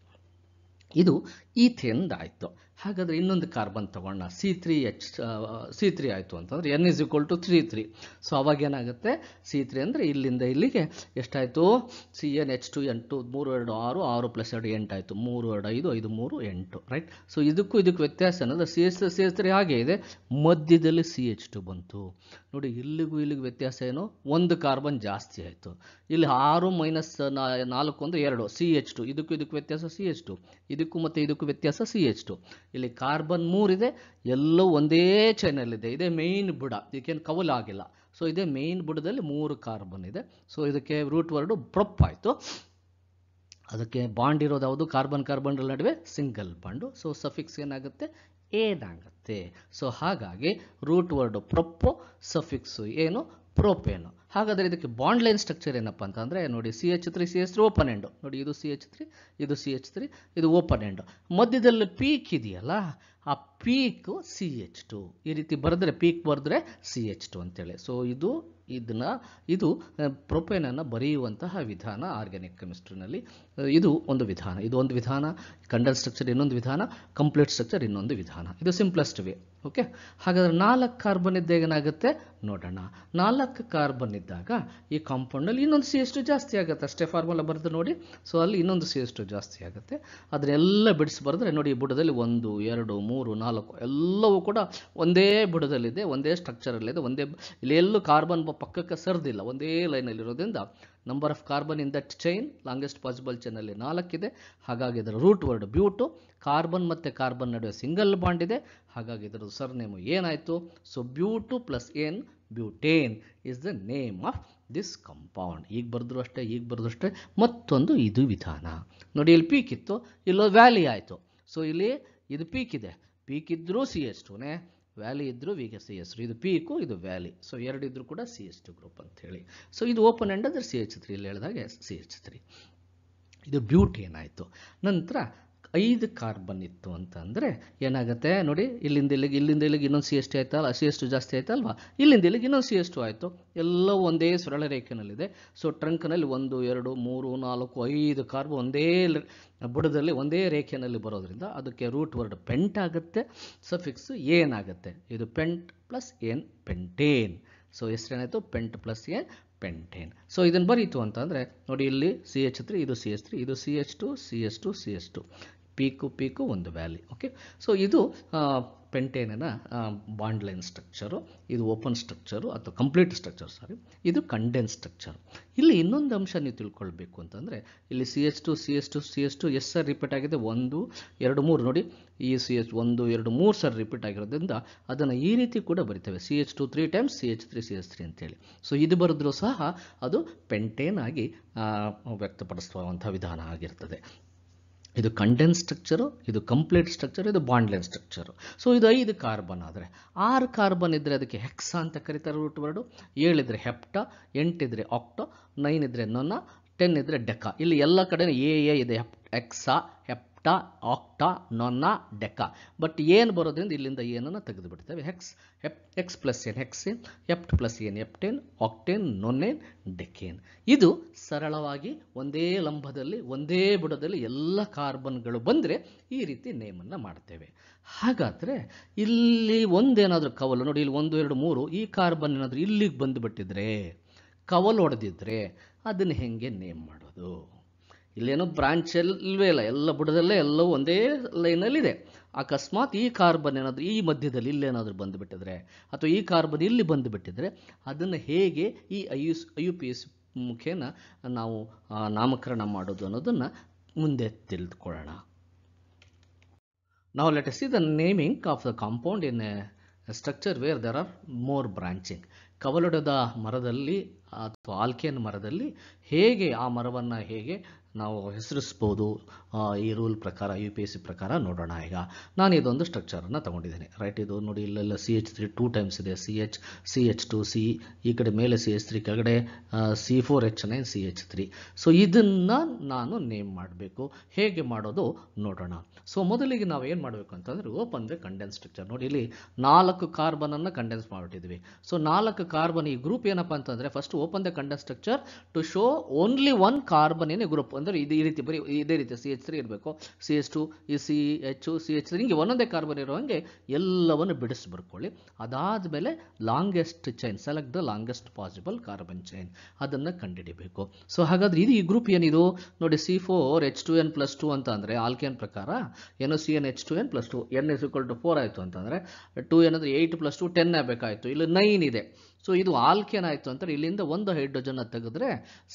ಇದು ಆಯ್ತು ಹಾಗಾದರೆ ಇನ್ನೊಂದು ಕಾರ್ಬನ್ ತಗೊಂಡ C three H C three ಆಯಿತು ಅಂತಂದರೆ N is equal to three three so ಅವಾಗ ಏನಾಗುತ್ತೆ ಸಿ ತ್ರೀ ಅಂದರೆ ಇಲ್ಲಿಂದ ಇಲ್ಲಿಗೆ ಎಷ್ಟಾಯಿತು ಸಿ ಎನ್ ಎಚ್ ಟು ಎಂಟು ಮೂರು ಎರಡು ಆರು ಆರು ಪ್ಲಸ್ ಎರಡು ಎಂಟು ಆಯಿತು ಮೂರು ಎರಡು ಐದು ಐದು ಮೂರು ಎಂಟು ರೈಟ್ ಸೊ ಇದಕ್ಕೂ ಇದಕ್ಕೆ ವ್ಯತ್ಯಾಸ ಅನ್ನೋದು C S C S three ಹಾಗೆ ಇದೆ ಮಧ್ಯದಲ್ಲಿ ಸಿ ಎಚ್ ಟು ಬಂತು ನೋಡಿ ಇಲ್ಲಿಗೂ ಇಲ್ಲಿಗೆ ವ್ಯತ್ಯಾಸ ಏನು ಒಂದು ಕಾರ್ಬನ್ ಜಾಸ್ತಿ ಆಯಿತು ಇಲ್ಲಿ ಆರು ಮೈನಸ್ ನಾಲ್ಕು ಅಂದರೆ ಎರಡು ಸಿ ಎಚ್ ಟು ಇದಕ್ಕೂ ಇದಕ್ಕೆ ವ್ಯತ್ಯಾಸ ಸಿ ಎಚ್ ಟು ಇದಕ್ಕೂ ಮತ್ತು ಇದಕ್ಕೂ ವ್ಯತ್ಯಾಸ ಸಿ ಎಚ್ ಟು ಇಲ್ಲಿ ಕಾರ್ಬನ್ ಮೂರಿದೆ ಎಲ್ಲೋ ಒಂದೇ ಚೈನಲ್ಲಿದೆ ಇದೇ ಮೇಯ್ನ್ ಬುಡ ಇದಕ್ಕೇನು ಆಗಿಲ್ಲ ಸೊ ಇದೇ ಮೇಯ್ನ್ ಬುಡದಲ್ಲಿ ಮೂರು ಕಾರ್ಬನ್ ಇದೆ ಸೊ ಇದಕ್ಕೆ ರೂಟ್ ವರ್ಡು ಪ್ರೊಪ್ ಆಯಿತು ಅದಕ್ಕೆ ಬಾಂಡ್ ಇರೋದು ಯಾವುದು ಕಾರ್ಬನ್ ಕಾರ್ಬನ್ ನಡುವೆ ಸಿಂಗಲ್ ಬಾಂಡು ಸೊ ಸಫಿಕ್ಸ್ ಏನಾಗುತ್ತೆ ಏನಾಗುತ್ತೆ ಸೊ ಹಾಗಾಗಿ ರೂಟ್ ವರ್ಡು ಪ್ರೊಪ್ಪು ಸಫಿಕ್ಸು ಏನು ಪ್ರೊಪೇನು ಹಾಗಾದರೆ ಇದಕ್ಕೆ ಬಾಂಡ್ ಲೈನ್ ಸ್ಟ್ರಕ್ಚರ್ ಏನಪ್ಪ ಅಂತಂದರೆ ನೋಡಿ C H three C H three open end ನೋಡಿ ಇದು ಸಿ ಎಚ್ ತ್ರೀ ಇದು ಸಿ ಎಚ್ ತ್ರೀ ಇದು ಓಪನ್ ಎಂಡು ಮಧ್ಯದಲ್ಲಿ ಪೀಕ್ ಇದೆಯಲ್ಲ ಆ ಪೀಕ್ ಸಿ ಎಚ್ ಟು ಈ ರೀತಿ ಬರೆದ್ರೆ ಪೀಕ್ ಬರೆದ್ರೆ ಸಿ ಎಚ್ ಟು ಅಂತೇಳಿ ಸೊ ಇದು ಇದನ್ನ ಇದು ಪ್ರೊಪೇನನ್ನು ಬರೆಯುವಂತಹ ವಿಧಾನ ಆರ್ಗ್ಯಾನಿಕ್ ಕೆಮಿಸ್ಟ್ರಿನಲ್ಲಿ ಇದು ಒಂದು ವಿಧಾನ ಇದು ಒಂದು ವಿಧಾನ ಕಂಡಲ್ ಸ್ಟ್ರಕ್ಚರ್ ಇನ್ನೊಂದು ವಿಧಾನ ಕಂಪ್ಲೀಟ್ ಸ್ಟ್ರಕ್ಚರ್ ಇನ್ನೊಂದು ವಿಧಾನ ಇದು ಸಿಂಪ್ಲೆಸ್ಟ್ ವೇ ಓಕೆ ಹಾಗಾದರೆ ನಾಲ್ಕು ಕಾರ್ಬನ್ ಇದ್ದಾಗ ಏನಾಗುತ್ತೆ ನೋಡೋಣ ನಾಲ್ಕು ಕಾರ್ಬನ್ ಇದ್ದಾಗ ಈ ಕಾಂಪೌಂಡಲ್ಲಿ ಇನ್ನೊಂದು ಸಿ ಟು ಜಾಸ್ತಿ ಆಗುತ್ತೆ ಅಷ್ಟೇ ಫಾರ್ಮುಲಾ ಬರೆದು ನೋಡಿ ಸೊ ಅಲ್ಲಿ ಇನ್ನೊಂದು ಸಿ ಟು ಜಾಸ್ತಿ ಆಗುತ್ತೆ ಅದನ್ನೆಲ್ಲ ಬಿಡಿಸಿ ಬರೆದ್ರೆ ನೋಡಿ ಈ ಬುಡದಲ್ಲಿ ಒಂದು ಎರಡು ಮೂರು ಮೂರು ನಾಲ್ಕು ಎಲ್ಲವೂ ಕೂಡ ಒಂದೇ ಬುಡದಲ್ಲಿದೆ ಒಂದೇ ಸ್ಟ್ರಕ್ಚರಲ್ಲಿದೆ ಒಂದೇ ಇಲ್ಲಿ ಎಲ್ಲೂ ಕಾರ್ಬನ್ ಪಕ್ಕಕ್ಕೆ ಸರಿದಿಲ್ಲ ಒಂದೇ ಲೈನಲ್ಲಿರೋದ್ರಿಂದ number of carbon in that chain longest possible ಚೈನಲ್ಲಿ ನಾಲ್ಕಿದೆ ಹಾಗಾಗಿ ಇದರ ರೂಟ್ ವರ್ಡ್ ಬ್ಯೂಟು ಕಾರ್ಬನ್ ಮತ್ತು ಕಾರ್ಬನ್ ನಡುವೆ ಸಿಂಗಲ್ ಬಾಂಡ್ ಇದೆ ಹಾಗಾಗಿ ಇದರ ಸರ್ ನೇಮು ಏನಾಯಿತು so but plus ane butane is the name of this compound ಈಗ ಬರೆದ್ರು ಅಷ್ಟೇ ಈಗ ಬರೆದ್ರು ಅಷ್ಟೇ ಮತ್ತೊಂದು ಇದು ವಿಧಾನ ನೋಡಿ ಇಲ್ಲಿ ಪೀಕ್ ಇತ್ತು ಇಲ್ಲೋ ವ್ಯಾಲಿ ಆಯಿತು ಸೊ ಇಲ್ಲಿ ಇದು ಪೀಕ್ ಇದೆ ಪೀಕ್ ಇದ್ದರೂ ಸಿ ಎಸ್ ಟುನೇ ವ್ಯಾಲಿ ವಿ ಕೆ ಸಿ ಎಸ್ ಇದು ಪೀಕು ಇದು ವ್ಯಾಲಿ ಸೊ ಎರಡಿದ್ರು ಕೂಡ ಸಿ ಎಸ್ ಟು ಗ್ರೂಪ್ ಅಂಥೇಳಿ ಸೊ ಇದು ಓಪನ್ ಎಂಡ್ ಅಂದ್ರೆ ಸಿ ಎಚ್ ತ್ರೀ ಇಲ್ಲಿ ಹೇಳಿದಾಗೆ ಸಿ ಎಚ್ ತ್ರೀ ಇದು ಬ್ಯೂಟಿ ಏನಾಯಿತು ನಂತರ ಐದು ಕಾರ್ಬನ್ ಇತ್ತು ಅಂತಂದರೆ ಏನಾಗುತ್ತೆ ನೋಡಿ ಇಲ್ಲಿಂದ ಇಲ್ಲಿಗೆ ಇಲ್ಲಿಂದ ಇಲ್ಲಿಗೆ ಇನ್ನೊಂದು ಸಿ ಎಸ್ ಟಿ ಆಯ್ತಲ್ಲ ಸಿ ಎಸ್ ಟು ಜಾಸ್ತಿ ಆಯ್ತಲ್ವಾ ಇಲ್ಲಿಂದ ಇಲ್ಲಿಗೆ ಇನ್ನೊಂದು ಸಿ ಎಸ್ ಟು ಆಯಿತು ಎಲ್ಲ ಒಂದೇ ಸರಳ ರೇಖೆನಲ್ಲಿದೆ ಸೊ ಟ್ರಂಕ್ನಲ್ಲಿ ಒಂದು ಎರಡು ಮೂರು ನಾಲ್ಕು ಐದು ಕಾರ್ಬನ್ ಒಂದೇ ಬುಡದಲ್ಲಿ ಒಂದೇ ರೇಖೆಯಲ್ಲಿ ಬರೋದ್ರಿಂದ ಅದಕ್ಕೆ ರೂಟ್ ವರ್ಡ್ ಪೆಂಟ್ ಆಗುತ್ತೆ ಸಫಿಕ್ಸ್ ಏನಾಗುತ್ತೆ ಇದು pent plus ane pentane so ಹೆಸರೇನಾಯಿತು pent plus ane pentane so ಇದನ್ನು ಬರೀತು ಅಂತಂದರೆ ನೋಡಿ ಇಲ್ಲಿ ಸಿ ಎಚ್ ತ್ರೀ ಇದು ಸಿ ಎಸ್ ತ್ರೀ ಇದು C H two C S two C S two peak peak ಒಂದು ವ್ಯಾಲಿ ಓಕೆ ಸೊ ಇದು ಪೆಂಟೇನಿನ ಬಾಂಡ್ ಲೈನ್ ಸ್ಟ್ರಕ್ಚರು ಇದು ಓಪನ್ ಸ್ಟ್ರಕ್ಚರು ಅಥವಾ ಕಂಪ್ಲೀಟ್ ಸ್ಟ್ರಕ್ಚರ್ ಸಾರಿ ಇದು ಕಂಡೆನ್ಸ್ ಸ್ಟ್ರಕ್ಚರ್ ಇಲ್ಲಿ ಇನ್ನೊಂದು ಅಂಶ ನೀವು ತಿಳ್ಕೊಳ್ಬೇಕು ಅಂತಂದರೆ ಇಲ್ಲಿ C H two C S two C S two S sir repeat ಆಗಿದೆ ಒಂದು ಎರಡು ಮೂರು ನೋಡಿ ಈ ಸಿ ಎಚ್ ಒಂದು ಎರಡು ಮೂರು ಸರ್ ರಿಪೀಟ್ ಆಗಿರೋದ್ರಿಂದ ಅದನ್ನು ಈ ರೀತಿ ಕೂಡ ಬರಿತೇವೆ C H two three times C H three C S three ಅಂತೇಳಿ ಸೊ ಇದು ಬರೆದ್ರೂ ಸಹ ಅದು ಪೆಂಟೇನ್ ಆಗಿ ವ್ಯಕ್ತಪಡಿಸುವಂಥ ವಿಧಾನ ಆಗಿರ್ತದೆ ಇದು ಕಂಡೆನ್ಸ್ ಸ್ಟ್ರಕ್ಚರು ಇದು ಕಂಪ್ಲೀಟ್ ಸ್ಟ್ರಕ್ಚರ್ ಇದು ಬಾಂಡ್ಲೆನ್ ಸ್ಟ್ರಕ್ಚರು ಸೊ ಇದು ಐದು ಕಾರ್ಬನ್ ಆದರೆ ಆರು ಕಾರ್ಬನ್ ಇದ್ದರೆ ಅದಕ್ಕೆ ಹೆಕ್ಸಾ ಅಂತ ಕರೀತಾರೆ ರೂಟ್ ವರ್ಡು ಏಳಿದ್ರೆ ಹೆಪ್ಟ ಎಂಟಿದ್ರೆ ಆಕ್ಟೋ ನೈನ್ ಇದ್ರೆ ನೊನ ಟೆನ್ ಇದ್ರೆ ಡೆಕಾ ಇಲ್ಲಿ ಎಲ್ಲ ಕಡೆ ಎ ಎ ಇದೆ ಹೆಪ್ ಎಕ್ಸಾ ಹೆಪ್ ಆಕ್ಟಾ ಆಕ್ಟಾ ನೊನ್ನ ಡೆಕ್ಕ ಬಟ್ ಏನು ಬರೋದ್ರಿಂದ ಇಲ್ಲಿಂದ ಏನನ್ನು ತೆಗೆದು ಬಿಡ್ತೇವೆ ಹೆಕ್ಸ್ ಎಪ್ ಎಕ್ಸ್ ಪ್ಲಸ್ ಏನ್ ಹೆಕ್ಸೇನ್ ಎಪ್ಟ್ ಪ್ಲಸ್ ಏನ್ ಎಪ್ಟೇನ್ ಆಕ್ಟೇನ್ ನೊನ್ನೇನ್ ಡೆಕೇನ್ ಇದು ಸರಳವಾಗಿ ಒಂದೇ ಲಂಬದಲ್ಲಿ ಒಂದೇ ಬುಡದಲ್ಲಿ ಎಲ್ಲ ಕಾರ್ಬನ್ಗಳು ಬಂದರೆ ಈ ರೀತಿ ನೇಮನ್ನು ಮಾಡ್ತೇವೆ ಹಾಗಾದರೆ ಇಲ್ಲಿ ಒಂದೇನಾದರೂ ಕವಲು ನೋಡಿ ಇಲ್ಲಿ ಒಂದು ಎರಡು ಮೂರು ಈ ಕಾರ್ಬನ್ ಏನಾದರೂ ಇಲ್ಲಿಗೆ ಬಂದುಬಿಟ್ಟಿದ್ರೆ ಕವಲು ಹೊಡೆದಿದ್ರೆ ಅದನ್ನು ಹೆಂಗೆ ನೇಮ್ ಮಾಡೋದು ಇಲ್ಲೇನೋ ಬ್ರಾಂಚ್ ಇಲ್ವೇ ಇಲ್ಲ ಎಲ್ಲ ಬುಡದಲ್ಲೇ ಎಲ್ಲವೂ ಒಂದೇ ಲೈನಲ್ಲಿದೆ ಅಕಸ್ಮಾತ್ ಈ ಕಾರ್ಬನ್ ಏನಾದರೂ ಈ ಮಧ್ಯದಲ್ಲಿ ಇಲ್ಲೇನಾದರೂ ಬಂದುಬಿಟ್ಟಿದ್ರೆ ಅಥವಾ ಈ ಕಾರ್ಬನ್ ಇಲ್ಲಿ ಬಂದುಬಿಟ್ಟಿದ್ರೆ ಅದನ್ನು ಹೇಗೆ ಈ ಐಯುಸ್ ಐ ಪಿ ಎಸ್ ಮುಖೇನ ನಾವು ನಾಮಕರಣ ಮಾಡೋದು ಅನ್ನೋದನ್ನು ಮುಂದೆ ತಿಳಿದುಕೊಳ್ಳೋಣ ನಾವು let see the naming of the compound in a structure where there are more branching ಕವಲೊಡದ ಮರದಲ್ಲಿ ಅಥವಾ ಆಲ್ಕೇನ್ ಮರದಲ್ಲಿ ಹೇಗೆ ಆ ಮರವನ್ನು ಹೇಗೆ ನಾವು ಹೆಸರಿಸ್ಬೋದು ಈ ರೂಲ್ ಪ್ರಕಾರ ಯು ಪಿ ಎಸ್ ಸಿ ಪ್ರಕಾರ ನೋಡೋಣ ಈಗ ನಾನು ಇದೊಂದು ಸ್ಟ್ರಕ್ಚರನ್ನು ತೊಗೊಂಡಿದ್ದೀನಿ ರೈಟ್ ಇದು ನೋಡಿ ಇಲ್ಲೆಲ್ಲ C H three two times ಇದೆ C H C H two C ಈ ಕಡೆ ಮೇಲೆ ಸಿ ಎಚ್ ತ್ರೀ ಕೆಳಗಡೆ C four H nine C H three so ಇದನ್ನು ನಾನು ನೇಮ್ ಮಾಡಬೇಕು ಹೇಗೆ ಮಾಡೋದು ನೋಡೋಣ ಸೊ ಮೊದಲಿಗೆ ನಾವು ಏನು ಮಾಡಬೇಕು ಅಂತಂದರೆ ಓಪನ್ ದೆ ಕಂಡೆನ್ಸ್ ಸ್ಟ್ರಕ್ಚರ್ ನೋಡಿ ಇಲ್ಲಿ ನಾಲ್ಕು ಕಾರ್ಬನನ್ನು ಕಂಡೆನ್ಸ್ ಮಾಡಿಬಿಟ್ಟಿದ್ವಿ ಸೊ ನಾಲ್ಕು ಕಾರ್ಬನ್ ಈ ಗ್ರೂಪ್ ಏನಪ್ಪ ಅಂತಂದರೆ first open the condense structure to show only one carbon ಏನೇ ಗ್ರೂಪ್ ಅಂದರೆ ಇದು ಈ ರೀತಿ ಬರೀ ಇದೇ ರೀತಿ ಸಿ ಎಚ್ ತ್ರೀ ಇರಬೇಕು ಸಿ ಎಚ್ ಟು ಈ C H C H three ಹಿಂಗೆ ಒಂದೊಂದೇ ಕಾರ್ಬನ್ ಇರೋ ಹಾಗೆ ಎಲ್ಲವನ್ನು ಬಿಡಿಸಿ ಬರ್ಕೊಳ್ಳಿ ಅದಾದ ಮೇಲೆ longest chain select the longest possible carbon chain ಅದನ್ನು ಕಂಡುಹಿಡಿಬೇಕು ಸೊ ಹಾಗಾದರೆ ಇದು ಈ ಗ್ರೂಪ್ ಏನಿದು ನೋಡಿ C four H two N plus two ಅಂತ ಅಂದರೆ ಆಲ್ಕೇನ್ ಪ್ರಕಾರ ಏನೋ C N H two N plus two N is equal to four ಆಯಿತು ಅಂತಂದರೆ ಟು ಏನಂದರೆ ಏಯ್ಟ್ ಪ್ಲಸ್ ಟು ಟೆನ್ ಆಗಬೇಕಾಯಿತು ಇಲ್ಲಿ ನೈನ್ ಇದೆ ಸೊ ಇದು ಆಲ್ಕೆ ಏನಾಯಿತು ಅಂದರೆ ಇಲ್ಲಿಂದ ಒಂದು ಹೈಡ್ರೋಜನ್ನ ತೆಗೆದ್ರೆ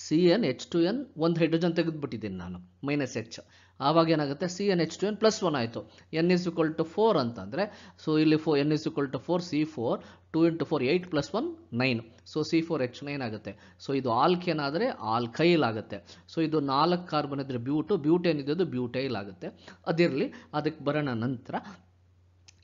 C N H two N ಒಂದು ಹೈಡ್ರೋಜನ್ ತೆಗೆದುಬಿಟ್ಟಿದ್ದೀನಿ ನಾನು ಮೈನಸ್ ಎಚ್ ಆವಾಗ ಏನಾಗುತ್ತೆ C N H two N plus one ಆಯಿತು N is equal to four ಅಂತಂದರೆ ಸೊ ಇಲ್ಲಿ ಫೋ N is equal to four C four two into four eight plus one nine so C four H nine ಆಗುತ್ತೆ so ಇದು ಆಲ್ಕೇನಾದರೆ ಆಲ್ alkyl ಆಗುತ್ತೆ so ಇದು ನಾಲ್ಕು ಕಾರ್ಬನ್ ಇದ್ದರೆ ಬ್ಯೂಟು ಬ್ಯೂಟೇನ್ ಇದ್ದದ್ದು ಬ್ಯೂಟೈಲ್ ಆಗುತ್ತೆ ಅದಿರಲಿ ಅದಕ್ಕೆ ಬರೋಣ ನಂತರ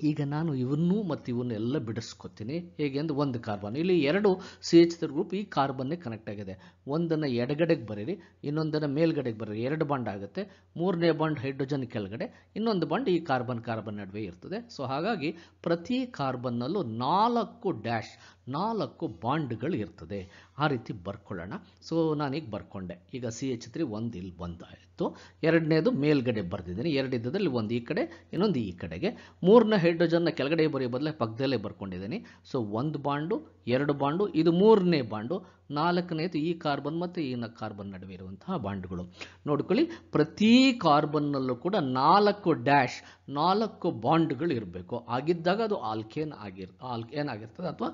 ಈಗ ನಾನು ಇವನ್ನೂ ಮತ್ತು ಇವನ್ನೆಲ್ಲ ಬಿಡಿಸ್ಕೊತೀನಿ ಹೇಗೆ ಅಂದ್ರೆ ಒಂದು ಕಾರ್ಬನ್ ಇಲ್ಲಿ ಎರಡು ಸಿ ಎಚ್ ಗ್ರೂಪ್ ಈ ಕಾರ್ಬನ್ನೇ ಕನೆಕ್ಟ್ ಆಗಿದೆ ಒಂದನ್ನು ಎಡಗಡೆಗೆ ಬರೀರಿ ಇನ್ನೊಂದನ್ನು ಮೇಲ್ಗಡೆಗೆ ಬರೀರಿ ಎರಡು ಬಂಡ್ ಆಗುತ್ತೆ ಮೂರನೇ ಬಾಂಡ್ ಹೈಡ್ರೋಜನ್ ಕೆಳಗಡೆ ಇನ್ನೊಂದು ಬಾಂಡ್ ಈ ಕಾರ್ಬನ್ ಕಾರ್ಬನ್ ನಡುವೆ ಇರ್ತದೆ ಸೊ ಹಾಗಾಗಿ ಪ್ರತಿ ಕಾರ್ಬನ್ನಲ್ಲೂ ನಾಲ್ಕು ಡ್ಯಾಶ್ ನಾಲ್ಕು ಬಾಂಡ್ಗಳು ಇರ್ತದೆ ಆ ರೀತಿ ಬರ್ಕೊಳ್ಳೋಣ ಸೊ ನಾನೀಗ ಬರ್ಕೊಂಡೆ ಈಗ ಸಿ ಎಚ್ ತ್ರೀ ಒಂದು ಇಲ್ಲಿ ಬಂದಾಯಿತು ಎರಡನೇದು ಮೇಲ್ಗಡೆ ಬರೆದಿದ್ದೀನಿ ಇದ್ದದಲ್ಲಿ ಒಂದು ಈ ಕಡೆ ಇನ್ನೊಂದು ಈ ಕಡೆಗೆ ಮೂರನೇ ಹೈಡ್ರೋಜನ್ನ ಕೆಳಗಡೆ ಬರೆಯೋ ಬದಲೇ ಪಕ್ಕದಲ್ಲೇ ಬರ್ಕೊಂಡಿದ್ದೀನಿ ಸೊ ಒಂದು ಬಾಂಡು ಎರಡು ಬಾಂಡು ಇದು ಮೂರನೇ ಬಾಂಡು ನಾಲ್ಕನೇದು ಈ ಕಾರ್ಬನ್ ಮತ್ತು ನ ಕಾರ್ಬನ್ ನಡುವೆ ಇರುವಂತಹ ಬಾಂಡ್ಗಳು ನೋಡ್ಕೊಳ್ಳಿ ಪ್ರತಿ ಕಾರ್ಬನ್ನಲ್ಲೂ ಕೂಡ ನಾಲ್ಕು ಡ್ಯಾಶ್ ನಾಲ್ಕು ಬಾಂಡ್ಗಳು ಇರಬೇಕು ಆಗಿದ್ದಾಗ ಅದು ಆಲ್ಕೇನ್ ಆಗಿರ್ ಆಲ್ಕೇನ್ ಏನಾಗಿರ್ತದೆ ಅಥವಾ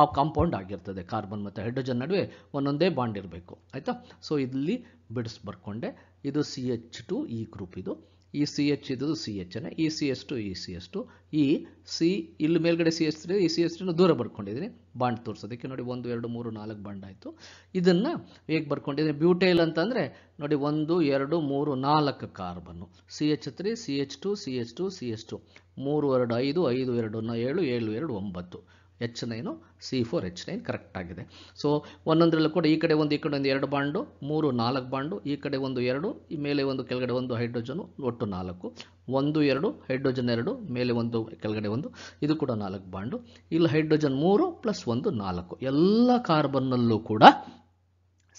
ಆ ಕಾಂಪೌಂಡ್ ಆಗಿರ್ತದೆ ಕಾರ್ಬನ್ ಮತ್ತು ಹೈಡ್ರೋಜನ್ ನಡುವೆ ಒಂದೊಂದೇ ಬಾಂಡ್ ಇರಬೇಕು ಆಯಿತಾ ಸೊ ಇಲ್ಲಿ ಬಿಡಿಸ್ಬರ್ಕೊಂಡೆ ಬರ್ಕೊಂಡೆ ಇದು ಸಿ ಎಚ್ ಟು ಈ ಗ್ರೂಪ್ ಇದು ಈ ಸಿ ಎಚ್ ಇದ್ದದ್ದು ಸಿ ಎಚ್ ಎಚ್ನ ಇ ಸಿ ಎಸ್ ಟು ಇ ಸಿ ಎಸ್ ಟು ಈ ಸಿ ಇಲ್ಲಿ ಮೇಲ್ಗಡೆ ಸಿ ಎಸ್ ಇ ಸಿ ಎಸ್ ಟು ದೂರ ಬರ್ಕೊಂಡಿದ್ದೀನಿ ಬಾಂಡ್ ತೋರಿಸೋದಕ್ಕೆ ನೋಡಿ ಒಂದು ಎರಡು ಮೂರು ನಾಲ್ಕು ಬಾಂಡ್ ಆಯಿತು ಇದನ್ನು ಹೇಗೆ ಬರ್ಕೊಂಡಿದ್ದೀನಿ ಬ್ಯೂಟೈಲ್ ಅಂತಂದರೆ ನೋಡಿ ಒಂದು ಎರಡು ಮೂರು ನಾಲ್ಕು carbon C H three C H two C H two C S two ಮೂರು ಎರಡು ಐದು ಐದು ಎರಡು ಏಳು ಏಳು ಎರಡು ಒಂಬತ್ತು H nine C four H nine correct ಆಗಿದೆ ಸೊ ಒಂದೊಂದರಲ್ಲೂ ಕೂಡ ಈ ಕಡೆ ಒಂದು ಈ ಕಡೆ ಒಂದು ಎರಡು ಬಾಂಡು ಮೂರು ನಾಲ್ಕು ಬಾಂಡು ಈ ಕಡೆ ಒಂದು ಎರಡು ಈ ಮೇಲೆ ಒಂದು ಕೆಳಗಡೆ ಒಂದು ಹೈಡ್ರೋಜನು ಒಟ್ಟು ನಾಲ್ಕು ಒಂದು ಎರಡು ಹೈಡ್ರೋಜನ್ ಎರಡು ಮೇಲೆ ಒಂದು ಕೆಳಗಡೆ ಒಂದು ಇದು ಕೂಡ ನಾಲ್ಕು ಬಾಂಡು ಇಲ್ಲಿ ಹೈಡ್ರೋಜನ್ ಮೂರು ಪ್ಲಸ್ ಒಂದು ನಾಲ್ಕು ಎಲ್ಲ ಕಾರ್ಬನ್ನಲ್ಲೂ ಕೂಡ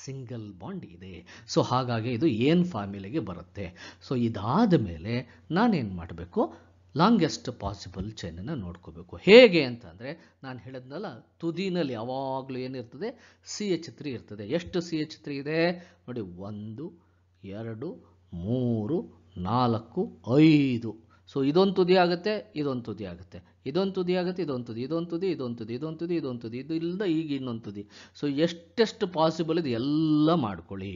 ಸಿಂಗಲ್ ಬಾಂಡ್ ಇದೆ ಸೊ ಹಾಗಾಗಿ ಇದು ಏನು ಫಾರ್ಮ್ಯುಲೆಗೆ ಬರುತ್ತೆ ಸೊ ಇದಾದ ಮೇಲೆ ನಾನೇನು ಮಾಡಬೇಕು ಲಾಂಗೆಸ್ಟ್ ಪಾಸಿಬಲ್ ಚೈನನ್ನು ನೋಡ್ಕೋಬೇಕು ಹೇಗೆ ಅಂತಂದರೆ ನಾನು ಹೇಳಿದ್ನಲ್ಲ ತುದಿನಲ್ಲಿ ಯಾವಾಗಲೂ ಏನಿರ್ತದೆ ಸಿ ಎಚ್ ತ್ರೀ ಇರ್ತದೆ ಎಷ್ಟು ಸಿ ಎಚ್ ತ್ರೀ ಇದೆ ನೋಡಿ ಒಂದು ಎರಡು ಮೂರು ನಾಲ್ಕು ಐದು ಸೊ ಇದೊಂದು ತುದಿ ಆಗುತ್ತೆ ಇದೊಂದು ತುದಿ ಆಗುತ್ತೆ ಇದೊಂದು ತುದಿ ಆಗುತ್ತೆ ಇದೊಂದು ತುದಿ ಇದೊಂದು ತುದಿ ಇದೊಂದು ತುದಿ ಇದೊಂದು ತುದಿ ಇದೊಂದು ತುದಿ ಇದು ಇಲ್ಲದ ಈಗ ಇನ್ನೊಂದು ತುದಿ ಸೊ ಎಷ್ಟೆಷ್ಟು ಪಾಸಿಬಲ್ ಇದು ಎಲ್ಲ ಮಾಡ್ಕೊಳ್ಳಿ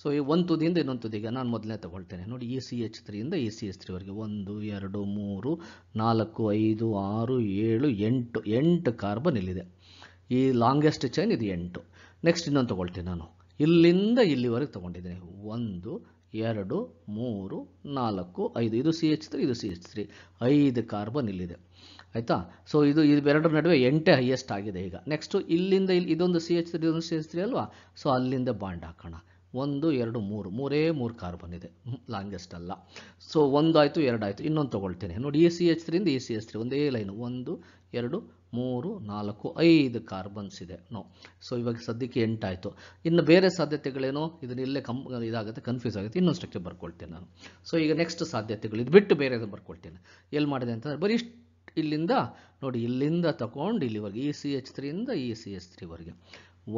ಸೊ ಈ ಒಂದು ತುದಿಯಿಂದ ಇನ್ನೊಂದು ತುದಿಗೆ ನಾನು ಮೊದಲನೇ ತಗೊಳ್ತೇನೆ ನೋಡಿ ಇ ಸಿ ಎಚ್ ತ್ರೀಯಿಂದ ಇ ಸಿ ಎಚ್ ತ್ರೀವರೆಗೆ ಒಂದು ಎರಡು ಮೂರು ನಾಲ್ಕು ಐದು ಆರು ಏಳು ಎಂಟು ಎಂಟು ಕಾರ್ಬನ್ ಇಲ್ಲಿದೆ ಈ ಲಾಂಗೆಸ್ಟ್ ಚೈನ್ ಇದು ಎಂಟು ನೆಕ್ಸ್ಟ್ ಇನ್ನೊಂದು ತೊಗೊಳ್ತೀನಿ ನಾನು ಇಲ್ಲಿಂದ ಇಲ್ಲಿವರೆಗೆ ತೊಗೊಂಡಿದ್ದೀನಿ ಒಂದು ಎರಡು ಮೂರು ನಾಲ್ಕು ಐದು ಇದು ಸಿ ಎಚ್ ತ್ರೀ ಇದು ಸಿ ಎಚ್ ತ್ರೀ ಐದು ಕಾರ್ಬನ್ ಇಲ್ಲಿದೆ ಆಯಿತಾ ಸೊ ಇದು ಎರಡರ ನಡುವೆ ಎಂಟೇ ಹೈಯೆಸ್ಟ್ ಆಗಿದೆ ಈಗ ನೆಕ್ಸ್ಟು ಇಲ್ಲಿಂದ ಇಲ್ಲಿ ಇದೊಂದು ಸಿ ಎಚ್ ತ್ರೀ ಇದೊಂದು ಸಿ ಎಚ್ ತ್ರೀ ಅಲ್ವಾ ಸೊ ಅಲ್ಲಿಂದ ಬಾಂಡ್ ಹಾಕೋಣ ಒಂದು ಎರಡು ಮೂರು ಮೂರೇ ಮೂರು ಕಾರ್ಬನ್ ಇದೆ ಲಾಂಗೆಸ್ಟ್ ಅಲ್ಲ ಸೊ ಒಂದಾಯಿತು ಎರಡಾಯಿತು ಇನ್ನೊಂದು ತೊಗೊಳ್ತೇನೆ ನೋಡಿ ಎ ಸಿ ಎಚ್ ತ್ರೀಯಿಂದ ಎ ಸಿ ಎಚ್ ತ್ರೀ ಒಂದೇ ಲೈನು ಒಂದು ಎರಡು ಮೂರು ನಾಲ್ಕು ಐದು ಕಾರ್ಬನ್ಸ್ ಇದೆ ನೋ ಸೊ ಇವಾಗ ಸದ್ಯಕ್ಕೆ ಎಂಟಾಯಿತು ಇನ್ನು ಬೇರೆ ಸಾಧ್ಯತೆಗಳೇನೋ ಇದನ್ನ ಇಲ್ಲೇ ಕಂ ಇದಾಗುತ್ತೆ ಕನ್ಫ್ಯೂಸ್ ಆಗುತ್ತೆ ಇನ್ನೊಂದು ಸ್ಟ್ರಕ್ಚರ್ ಬರ್ಕೊಳ್ತೇನೆ ನಾನು ಸೊ ಈಗ ನೆಕ್ಸ್ಟ್ ಸಾಧ್ಯತೆಗಳು ಇದು ಬಿಟ್ಟು ಬೇರೆದು ಬರ್ಕೊಳ್ತೇನೆ ಎಲ್ಲಿ ಮಾಡಿದೆ ಅಂತಂದರೆ ಬರೀ ಇಲ್ಲಿಂದ ನೋಡಿ ಇಲ್ಲಿಂದ ತಗೊಂಡು ಇಲ್ಲಿವರೆಗೆ ಇ ಸಿ ಎಚ್ ತ್ರೀಯಿಂದ ಇ ಸಿ ಎಚ್ ತ್ರೀವರೆಗೆ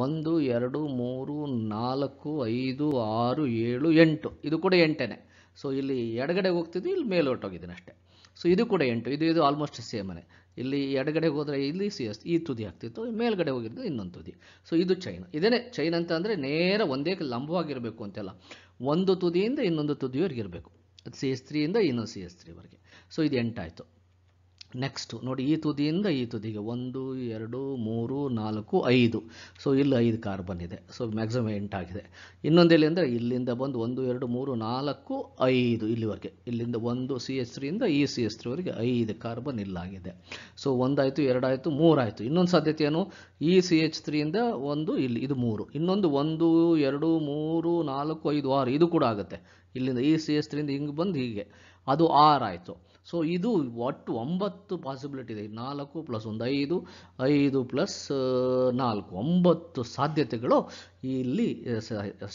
ಒಂದು ಎರಡು ಮೂರು ನಾಲ್ಕು ಐದು ಆರು ಏಳು ಎಂಟು ಇದು ಕೂಡ ಎಂಟನೇ ಸೊ ಇಲ್ಲಿ ಎಡಗಡೆ ಹೋಗ್ತಿದ್ದು ಇಲ್ಲಿ ಮೇಲೆ ಹೊಟ್ಟೋಗಿದ್ದೀನಿ ಅಷ್ಟೇ ಸೊ ಇದು ಕೂಡ ಎಂಟು ಇದು ಇದು ಆಲ್ಮೋಸ್ಟ್ ಸೇಮನೆ ಇಲ್ಲಿ ಎಡಗಡೆ ಹೋದರೆ ಇಲ್ಲಿ ಸಿ ಎಸ್ ಈ ತುದಿ ಆಗ್ತಿತ್ತು ಮೇಲ್ಗಡೆ ಹೋಗಿದ್ದು ಇನ್ನೊಂದು ತುದಿ ಸೊ ಇದು ಚೈನ್ ಇದೇ ಚೈನ್ ಅಂತ ಅಂದರೆ ನೇರ ಒಂದೇ ಲಂಬವಾಗಿರಬೇಕು ಅಂತೆಲ್ಲ ಒಂದು ತುದಿಯಿಂದ ಇನ್ನೊಂದು ತುದಿಯವರೆಗೆ ಇರಬೇಕು ಅದು ಸಿ ಎಸ್ ತ್ರೀಯಿಂದ ಇನ್ನೊಂದು ಸಿ ಎಸ್ ತ್ರೀವರೆಗೆ ಸೊ ಇದು ಎಂಟಾಯಿತು ನೆಕ್ಸ್ಟು ನೋಡಿ ಈ ತುದಿಯಿಂದ ಈ ತುದಿಗೆ ಒಂದು ಎರಡು ಮೂರು ನಾಲ್ಕು ಐದು ಸೊ ಇಲ್ಲಿ ಐದು ಕಾರ್ಬನ್ ಇದೆ ಸೊ ಮ್ಯಾಕ್ಸಿಮಮ್ ಎಂಟಾಗಿದೆ ಇನ್ನೊಂದು ಎಲ್ಲಿ ಅಂದರೆ ಇಲ್ಲಿಂದ ಬಂದು ಒಂದು ಎರಡು ಮೂರು ನಾಲ್ಕು ಐದು ಇಲ್ಲಿವರೆಗೆ ಇಲ್ಲಿಂದ ಒಂದು ಸಿ ಎಸ್ ತ್ರೀಯಿಂದ ಇ ಸಿ ಎಸ್ ತ್ರೀವರೆಗೆ ಐದು ಕಾರ್ಬನ್ ಇಲ್ಲಾಗಿದೆ ಸೊ ಒಂದಾಯಿತು ಎರಡಾಯಿತು ಮೂರಾಯಿತು ಇನ್ನೊಂದು ಸಾಧ್ಯತೆ ಏನು ಈ ಸಿ ಎಚ್ ತ್ರೀಯಿಂದ ಒಂದು ಇಲ್ಲಿ ಇದು ಮೂರು ಇನ್ನೊಂದು ಒಂದು ಎರಡು ಮೂರು ನಾಲ್ಕು ಐದು ಆರು ಇದು ಕೂಡ ಆಗುತ್ತೆ ಇಲ್ಲಿಂದ ಈ ಸಿ ಎಸ್ ತ್ರೀಯಿಂದ ಹಿಂಗೆ ಬಂದು ಹೀಗೆ ಅದು ಆರಾಯಿತು ಸೊ ಇದು ಒಟ್ಟು ಒಂಬತ್ತು ಪಾಸಿಬಿಲಿಟಿ ಇದೆ ನಾಲ್ಕು ಪ್ಲಸ್ ಒಂದು ಐದು ಐದು ಪ್ಲಸ್ ನಾಲ್ಕು ಒಂಬತ್ತು ಸಾಧ್ಯತೆಗಳು ಇಲ್ಲಿ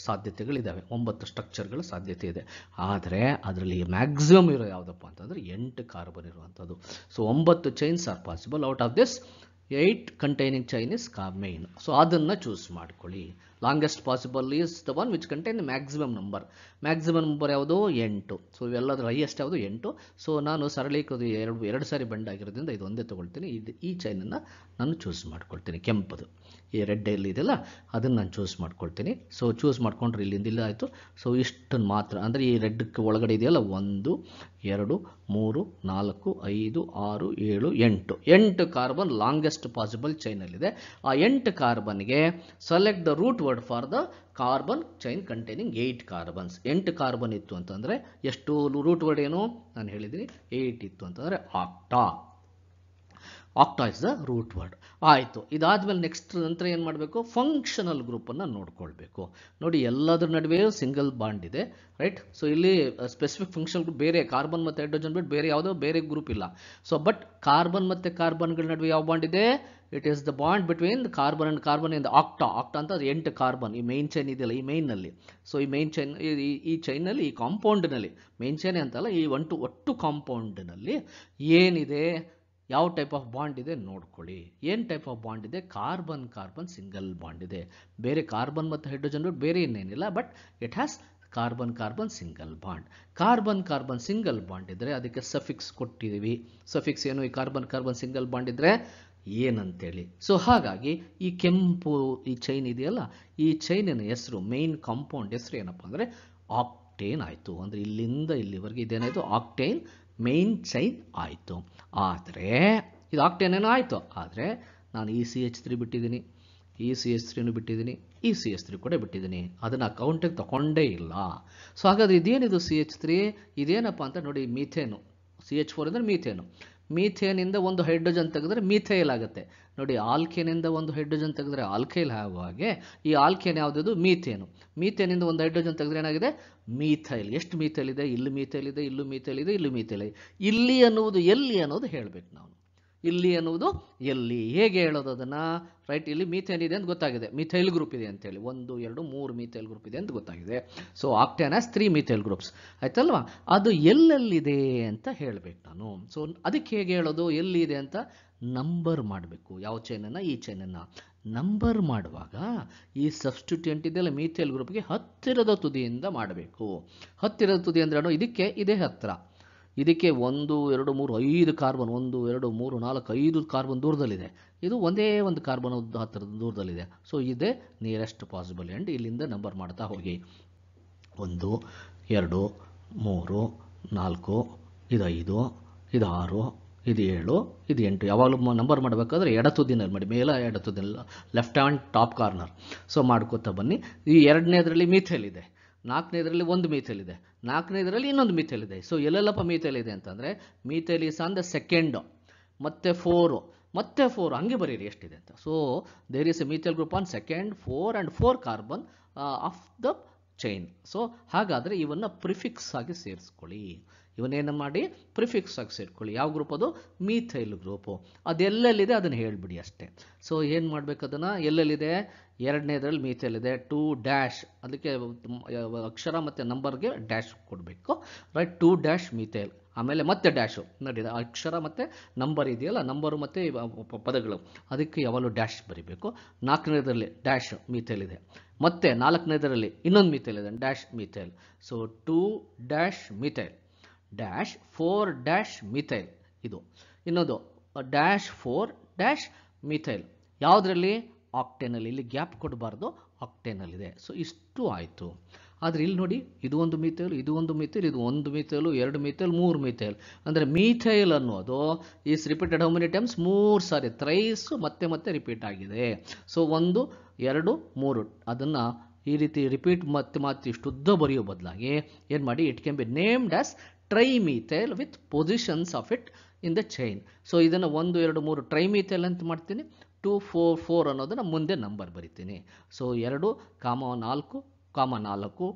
ಸಾಧ್ಯತೆಗಳಿದ್ದಾವೆ ಒಂಬತ್ತು ಸ್ಟ್ರಕ್ಚರ್ಗಳ ಸಾಧ್ಯತೆ ಇದೆ ಆದರೆ ಅದರಲ್ಲಿ ಮ್ಯಾಕ್ಸಿಮಮ್ ಇರೋ ಯಾವುದಪ್ಪ ಅಂತಂದರೆ ಎಂಟು ಕಾರ್ಬನ್ ಇರುವಂಥದ್ದು ಸೊ ಒಂಬತ್ತು chains are possible out of this eight containing chains ಕಾ ಮೈನ್ ಸೊ ಅದನ್ನು ಚೂಸ್ ಮಾಡ್ಕೊಳ್ಳಿ longest possible is the one which contain maximum number maximum number ಯಾವುದು ಎಂಟು ಸೊ ಇವೆಲ್ಲದರ ಹೈಯೆಸ್ಟ್ ಯಾವುದು ಎಂಟು ಸೊ ನಾನು ಅದು ಎರಡು ಎರಡು ಸಾರಿ ಬೆಂಡ್ ಆಗಿರೋದ್ರಿಂದ ಇದು ಒಂದೇ ತೊಗೊಳ್ತೀನಿ ಇದು ಈ ಚೈನನ್ನು ನಾನು ಚೂಸ್ ಮಾಡ್ಕೊಳ್ತೀನಿ ಕೆಂಪದು ಈ ರೆಡ್ ಎಲ್ಲಿ ಇದೆಯಲ್ಲ ಅದನ್ನು ನಾನು ಚೂಸ್ ಮಾಡ್ಕೊಳ್ತೀನಿ ಸೊ ಚೂಸ್ ಮಾಡಿಕೊಂಡ್ರೆ ಇಲ್ಲಿಂದ ಇಲ್ಲ ಆಯಿತು ಸೊ ಇಷ್ಟನ್ನು ಮಾತ್ರ ಅಂದರೆ ಈ ರೆಡ್ಕ್ಕೆ ಒಳಗಡೆ ಇದೆಯಲ್ಲ ಒಂದು ಎರಡು ಮೂರು ನಾಲ್ಕು ಐದು ಆರು ಏಳು ಎಂಟು ಎಂಟು ಕಾರ್ಬನ್ ಲಾಂಗೆಸ್ಟ್ ಪಾಸಿಬಲ್ ಚೈನಲ್ಲಿದೆ ಆ ಎಂಟು ಕಾರ್ಬನ್ಗೆ select the root word for the carbon chain containing eight carbons ಎಂಟು ಕಾರ್ಬನ್ ಇತ್ತು ಅಂತಂದರೆ ಎಷ್ಟು ರೂಟ್ ವರ್ಡ್ ಏನು ನಾನು ಹೇಳಿದ್ದೀನಿ ಏಯ್ಟ್ ಇತ್ತು ಅಂತಂದರೆ octa octa is the root word ಆಯಿತು ಇದಾದಮೇಲೆ ನೆಕ್ಸ್ಟ್ ನಂತರ ಏನು ಮಾಡಬೇಕು ಫಂಕ್ಷನಲ್ ಗ್ರೂಪನ್ನು ನೋಡ್ಕೊಳ್ಬೇಕು ನೋಡಿ ಎಲ್ಲದರ ನಡುವೆಯೂ ಸಿಂಗಲ್ ಬಾಂಡ್ ಇದೆ ರೈಟ್ ಸೊ ಇಲ್ಲಿ ಸ್ಪೆಸಿಫಿಕ್ ಫಂಕ್ಷನ್ ಗ್ರೂಪ್ ಬೇರೆ ಕಾರ್ಬನ್ ಮತ್ತು ಹೈಡ್ರೋಜನ್ ಬಿಟ್ಟು ಬೇರೆ ಯಾವುದೋ ಬೇರೆ ಗ್ರೂಪ್ ಇಲ್ಲ ಸೊ ಬಟ್ ಕಾರ್ಬನ್ ಮತ್ತು ಕಾರ್ಬನ್ಗಳ ನಡುವೆ ಯಾವ ಬಾಂಡ್ ಇದೆ it is the bond between carbon and carbon ಇಂದ ಆಕ್ಟಾ ಆಕ್ಟಾ ಅಂತ ಅದು ಎಂಟು ಕಾರ್ಬನ್ ಈ ಮೈನ್ ಚೈನ್ ಇದೆಯಲ್ಲ ಈ ಮೈನ್ನಲ್ಲಿ ಸೊ ಈ ಮೈನ್ ಚೈನ್ ಈ ಚೈನಲ್ಲಿ ಈ ಕಾಂಪೌಂಡ್ನಲ್ಲಿ ಮೈನ್ ಚೈನ್ ಅಂತಲ್ಲ ಈ ಒನ್ ಟು ಒಟ್ಟು ಕಾಂಪೌಂಡ್ನಲ್ಲಿ ಏನಿದೆ ಯಾವ ಟೈಪ್ ಆಫ್ ಬಾಂಡ್ ಇದೆ ನೋಡ್ಕೊಳ್ಳಿ ಏನು ಟೈಪ್ ಆಫ್ ಬಾಂಡ್ ಇದೆ ಕಾರ್ಬನ್ ಕಾರ್ಬನ್ ಸಿಂಗಲ್ ಬಾಂಡ್ ಇದೆ ಬೇರೆ ಕಾರ್ಬನ್ ಮತ್ತು ಹೈಡ್ರೋಜನ್ ಬೇರೆ ಇನ್ನೇನಿಲ್ಲ but it has carbon carbon single bond carbon carbon single bond ಇದ್ದರೆ ಅದಕ್ಕೆ ಸಫಿಕ್ಸ್ ಕೊಟ್ಟಿದ್ದೀವಿ ಸಫಿಕ್ಸ್ ಏನು ಈ ಕಾರ್ಬನ್ ಕಾರ್ಬನ್ ಸಿಂಗಲ್ ಬಾಂಡ್ ಇದ್ದರೆ ಏನಂತೇಳಿ ಸೊ ಹಾಗಾಗಿ ಈ ಕೆಂಪು ಈ ಚೈನ್ ಇದೆಯಲ್ಲ ಈ ಚೈನಿನ ಹೆಸರು ಮೇನ್ ಕಾಂಪೌಂಡ್ ಹೆಸರು ಏನಪ್ಪ ಅಂದರೆ ಆಕ್ಟೇನ್ ಆಯಿತು ಅಂದರೆ ಇಲ್ಲಿಂದ ಇಲ್ಲಿವರೆಗೆ ಇದೇನಾಯಿತು ಆಕ್ಟೇನ್ ಮೇನ್ ಚೈನ್ ಆಯಿತು ಆದರೆ ಇದು ಆಕ್ಟೇನೇನೋ ಆಯಿತು ಆದರೆ ನಾನು ಇ ಸಿ ಎಚ್ ತ್ರೀ ಬಿಟ್ಟಿದ್ದೀನಿ ಇ ಸಿ ಎಚ್ ತ್ರೀನು ಬಿಟ್ಟಿದ್ದೀನಿ ಇ ಸಿ ಎಚ್ ತ್ರೀ ಕೂಡ ಬಿಟ್ಟಿದ್ದೀನಿ ಅದನ್ನು ಅಕೌಂಟಿಗೆ ತೊಗೊಂಡೇ ಇಲ್ಲ ಸೊ ಹಾಗಾದರೆ ಇದೇನಿದು ಸಿ ಎಚ್ ತ್ರೀ ಇದೇನಪ್ಪ ಅಂತ ನೋಡಿ ಮೀಥೇನು ಸಿ ಎಚ್ ಫೋರ್ ಅಂದರೆ ಮೀಥೇನು ಮೀಥೇನಿಂದ ಒಂದು ಹೈಡ್ರೋಜನ್ ತೆಗೆದ್ರೆ ಮೀಥೈಲ್ ಆಗುತ್ತೆ ನೋಡಿ ಆಲ್ಕೇನಿಂದ ಒಂದು ಹೈಡ್ರೋಜನ್ ತೆಗೆದ್ರೆ ಆಲ್ಕೈಲ್ ಆಗುವ ಹಾಗೆ ಈ ಆಲ್ಕೇನ್ ಯಾವುದಿದು ಮೀಥೇನು ಮೀಥೇನಿಂದ ಒಂದು ಹೈಡ್ರೋಜನ್ ತೆಗೆದ್ರೆ ಏನಾಗಿದೆ ಮೀಥೈಲ್ ಎಷ್ಟು ಮೀಥೈಲ್ ಇದೆ ಇಲ್ಲಿ ಮೀಥೈಲ್ ಇದೆ ಇಲ್ಲೂ ಮೀಥೈಲ್ ಇದೆ ಇಲ್ಲೂ ಮೀಥೈಲ್ ಇದೆ ಇಲ್ಲಿ ಅನ್ನುವುದು ಎಲ್ಲಿ ಅನ್ನೋದು ಹೇಳಬೇಕು ನಾವು ಇಲ್ಲಿ ಅನ್ನುವುದು ಎಲ್ಲಿ ಹೇಗೆ ಹೇಳೋದು ಅದನ್ನು ರೈಟ್ ಇಲ್ಲಿ ಮೀಥೇನ್ ಇದೆ ಅಂತ ಗೊತ್ತಾಗಿದೆ ಮಿಥೈಲ್ ಗ್ರೂಪ್ ಇದೆ ಅಂತೇಳಿ ಒಂದು ಎರಡು ಮೂರು ಮೀಥೈಲ್ ಗ್ರೂಪ್ ಇದೆ ಅಂತ ಗೊತ್ತಾಗಿದೆ so octane as three methyl groups ಆಯ್ತಲ್ವಾ ಅದು ಎಲ್ಲೆಲ್ಲಿದೆ ಅಂತ ಹೇಳಬೇಕು ನಾನು ಸೊ ಅದಕ್ಕೆ ಹೇಗೆ ಹೇಳೋದು ಎಲ್ಲಿದೆ ಅಂತ ನಂಬರ್ ಮಾಡಬೇಕು ಯಾವ ಚೈನನ್ನು ಈ ಚೈನನ್ನು ನಂಬರ್ ಮಾಡುವಾಗ ಈ ಸಬ್ಸ್ಟಿಟ್ಯೂಂಟ್ ಇದೆಲ್ಲ ಮೀಥೇಲ್ ಗ್ರೂಪ್ಗೆ ಹತ್ತಿರದ ತುದಿಯಿಂದ ಮಾಡಬೇಕು ಹತ್ತಿರದ ತುದಿ ಅಂದ್ರೆ ಇದಕ್ಕೆ ಇದೇ ಹತ್ತಿರ ಇದಕ್ಕೆ ಒಂದು ಎರಡು ಮೂರು ಐದು ಕಾರ್ಬನ್ ಒಂದು ಎರಡು ಮೂರು ನಾಲ್ಕು ಐದು ಕಾರ್ಬನ್ ದೂರದಲ್ಲಿದೆ ಇದು ಒಂದೇ ಒಂದು ಕಾರ್ಬನ್ ಹತ್ತಿರದ ದೂರದಲ್ಲಿದೆ ಸೊ ಇದೇ ನಿಯರೆಸ್ಟ್ ಪಾಸಿಬಲ್ ಎಂಡ್ ಇಲ್ಲಿಂದ ನಂಬರ್ ಮಾಡ್ತಾ ಹೋಗಿ ಒಂದು ಎರಡು ಮೂರು ನಾಲ್ಕು ಇದು ಐದು ಇದು ಆರು ಇದು ಏಳು ಇದು ಎಂಟು ಯಾವಾಗಲೂ ನಂಬರ್ ಮಾಡಬೇಕಾದ್ರೆ ಎಡತುದಿನಲ್ಲಿ ಮಾಡಿ ಮೇಲ ತುದಿನಲ್ಲಿ left hand top corner so ಮಾಡ್ಕೋತಾ ಬನ್ನಿ ಈ ಎರಡನೇದರಲ್ಲಿ ಮೀಥೆಲ್ ಇದೆ ನಾಲ್ಕನೇ ಇದರಲ್ಲಿ ಒಂದು ನಾಲ್ಕನೇ ಇದರಲ್ಲಿ ಇನ್ನೊಂದು ಇದೆ ಸೊ ಎಲ್ಲೆಲ್ಲಪ್ಪ ಇದೆ ಅಂತಂದರೆ methyl is on the second ಮತ್ತು ಫೋರು ಮತ್ತೆ ಫೋರ್ ಹಂಗೆ ಬರೀರಿ ಎಷ್ಟಿದೆ ಅಂತ so there is a methyl group on second four and four carbon of the chain so ಹಾಗಾದರೆ ಇವನ್ನು ಪ್ರಿಫಿಕ್ಸ್ ಆಗಿ ಸೇರಿಸ್ಕೊಳ್ಳಿ ಇವನ್ನೇನು ಮಾಡಿ ಪ್ರಿಫಿಕ್ಸ್ ಆಗಿ ಸೇರ್ಕೊಳ್ಳಿ ಯಾವ ಗ್ರೂಪ್ ಅದು ಮೀಥೈಲ್ ಗ್ರೂಪು ಅದೆಲ್ಲೆಲ್ಲಿದೆ ಅದನ್ನು ಹೇಳಿಬಿಡಿ ಅಷ್ಟೇ ಸೊ ಏನು ಮಾಡಬೇಕು ಅದನ್ನು ಎಲ್ಲೆಲ್ಲಿದೆ ಎರಡನೇದ್ರಲ್ಲಿ ಇದೆ ಟೂ ಡ್ಯಾಶ್ ಅದಕ್ಕೆ ಅಕ್ಷರ ಮತ್ತು ನಂಬರ್ಗೆ ಡ್ಯಾಶ್ ಕೊಡಬೇಕು ರೈಟ್ ಟೂ ಡ್ಯಾಶ್ ಮೀಥೇಲ್ ಆಮೇಲೆ ಮತ್ತೆ ಡ್ಯಾಶು ನೋಡಿ ಅಕ್ಷರ ಮತ್ತು ನಂಬರ್ ಇದೆಯಲ್ಲ ನಂಬರು ಮತ್ತು ಪದಗಳು ಅದಕ್ಕೆ ಯಾವಾಗಲೂ ಡ್ಯಾಶ್ ಬರೀಬೇಕು ನಾಲ್ಕನೇದರಲ್ಲಿ ಡ್ಯಾಶ್ ಮೀಥೇಲ್ ಇದೆ ಮತ್ತು ನಾಲ್ಕನೇದರಲ್ಲಿ ಇನ್ನೊಂದು ಮೀಥೈಲ್ ಇದೆ dash methyl so two dash methyl dash four dash methyl ಇದು ಇನ್ನೊಂದು ಡ್ಯಾಶ್ ಫೋರ್ ಡ್ಯಾಶ್ ಮೀಥೈಲ್ ಯಾವುದರಲ್ಲಿ ಆಕ್ಟೇನಲ್ಲಿ ಇಲ್ಲಿ ಗ್ಯಾಪ್ ಕೊಡಬಾರ್ದು ಆಕ್ಟೇನಲ್ಲಿದೆ ಸೊ ಇಷ್ಟು ಆಯಿತು ಆದರೆ ಇಲ್ಲಿ ನೋಡಿ ಇದು ಒಂದು ಮಿಥೈಲ್ ಇದು ಒಂದು ಮಿಥೈಲ್ ಇದು ಒಂದು ಮಿಥೈಲು ಎರಡು ಮಿಥೈಲ್ ಮೂರು ಮಿಥೈಲ್ ಅಂದರೆ ಮೀಥೇಲ್ ಅನ್ನೋದು is repeated how many times ಮೂರು ಸಾರಿ ತ್ರೈಸು ಮತ್ತೆ ಮತ್ತೆ ರಿಪೀಟ್ ಆಗಿದೆ ಸೊ ಒಂದು ಎರಡು ಮೂರು ಅದನ್ನು ಈ ರೀತಿ ರಿಪೀಟ್ ಮತ್ತೆ ಮತ್ತೆ ಇಷ್ಟುದ್ದ ಬರೆಯೋ ಬದಲಾಗಿ ಏನು ಮಾಡಿ it can be named as trimethyl with positions of it in the chain so ಇದನ್ನು ಒಂದು ಎರಡು ಮೂರು ಟ್ರೈ ಮೀಥೇಲ್ ಅಂತ ಮಾಡ್ತೀನಿ ಟೂ ಫೋರ್ ಫೋರ್ ಅನ್ನೋದನ್ನು ಮುಂದೆ ನಂಬರ್ ಬರಿತೀನಿ ಸೊ ಎರಡು ಕಾಮ ನಾಲ್ಕು ಕಾಮ ನಾಲ್ಕು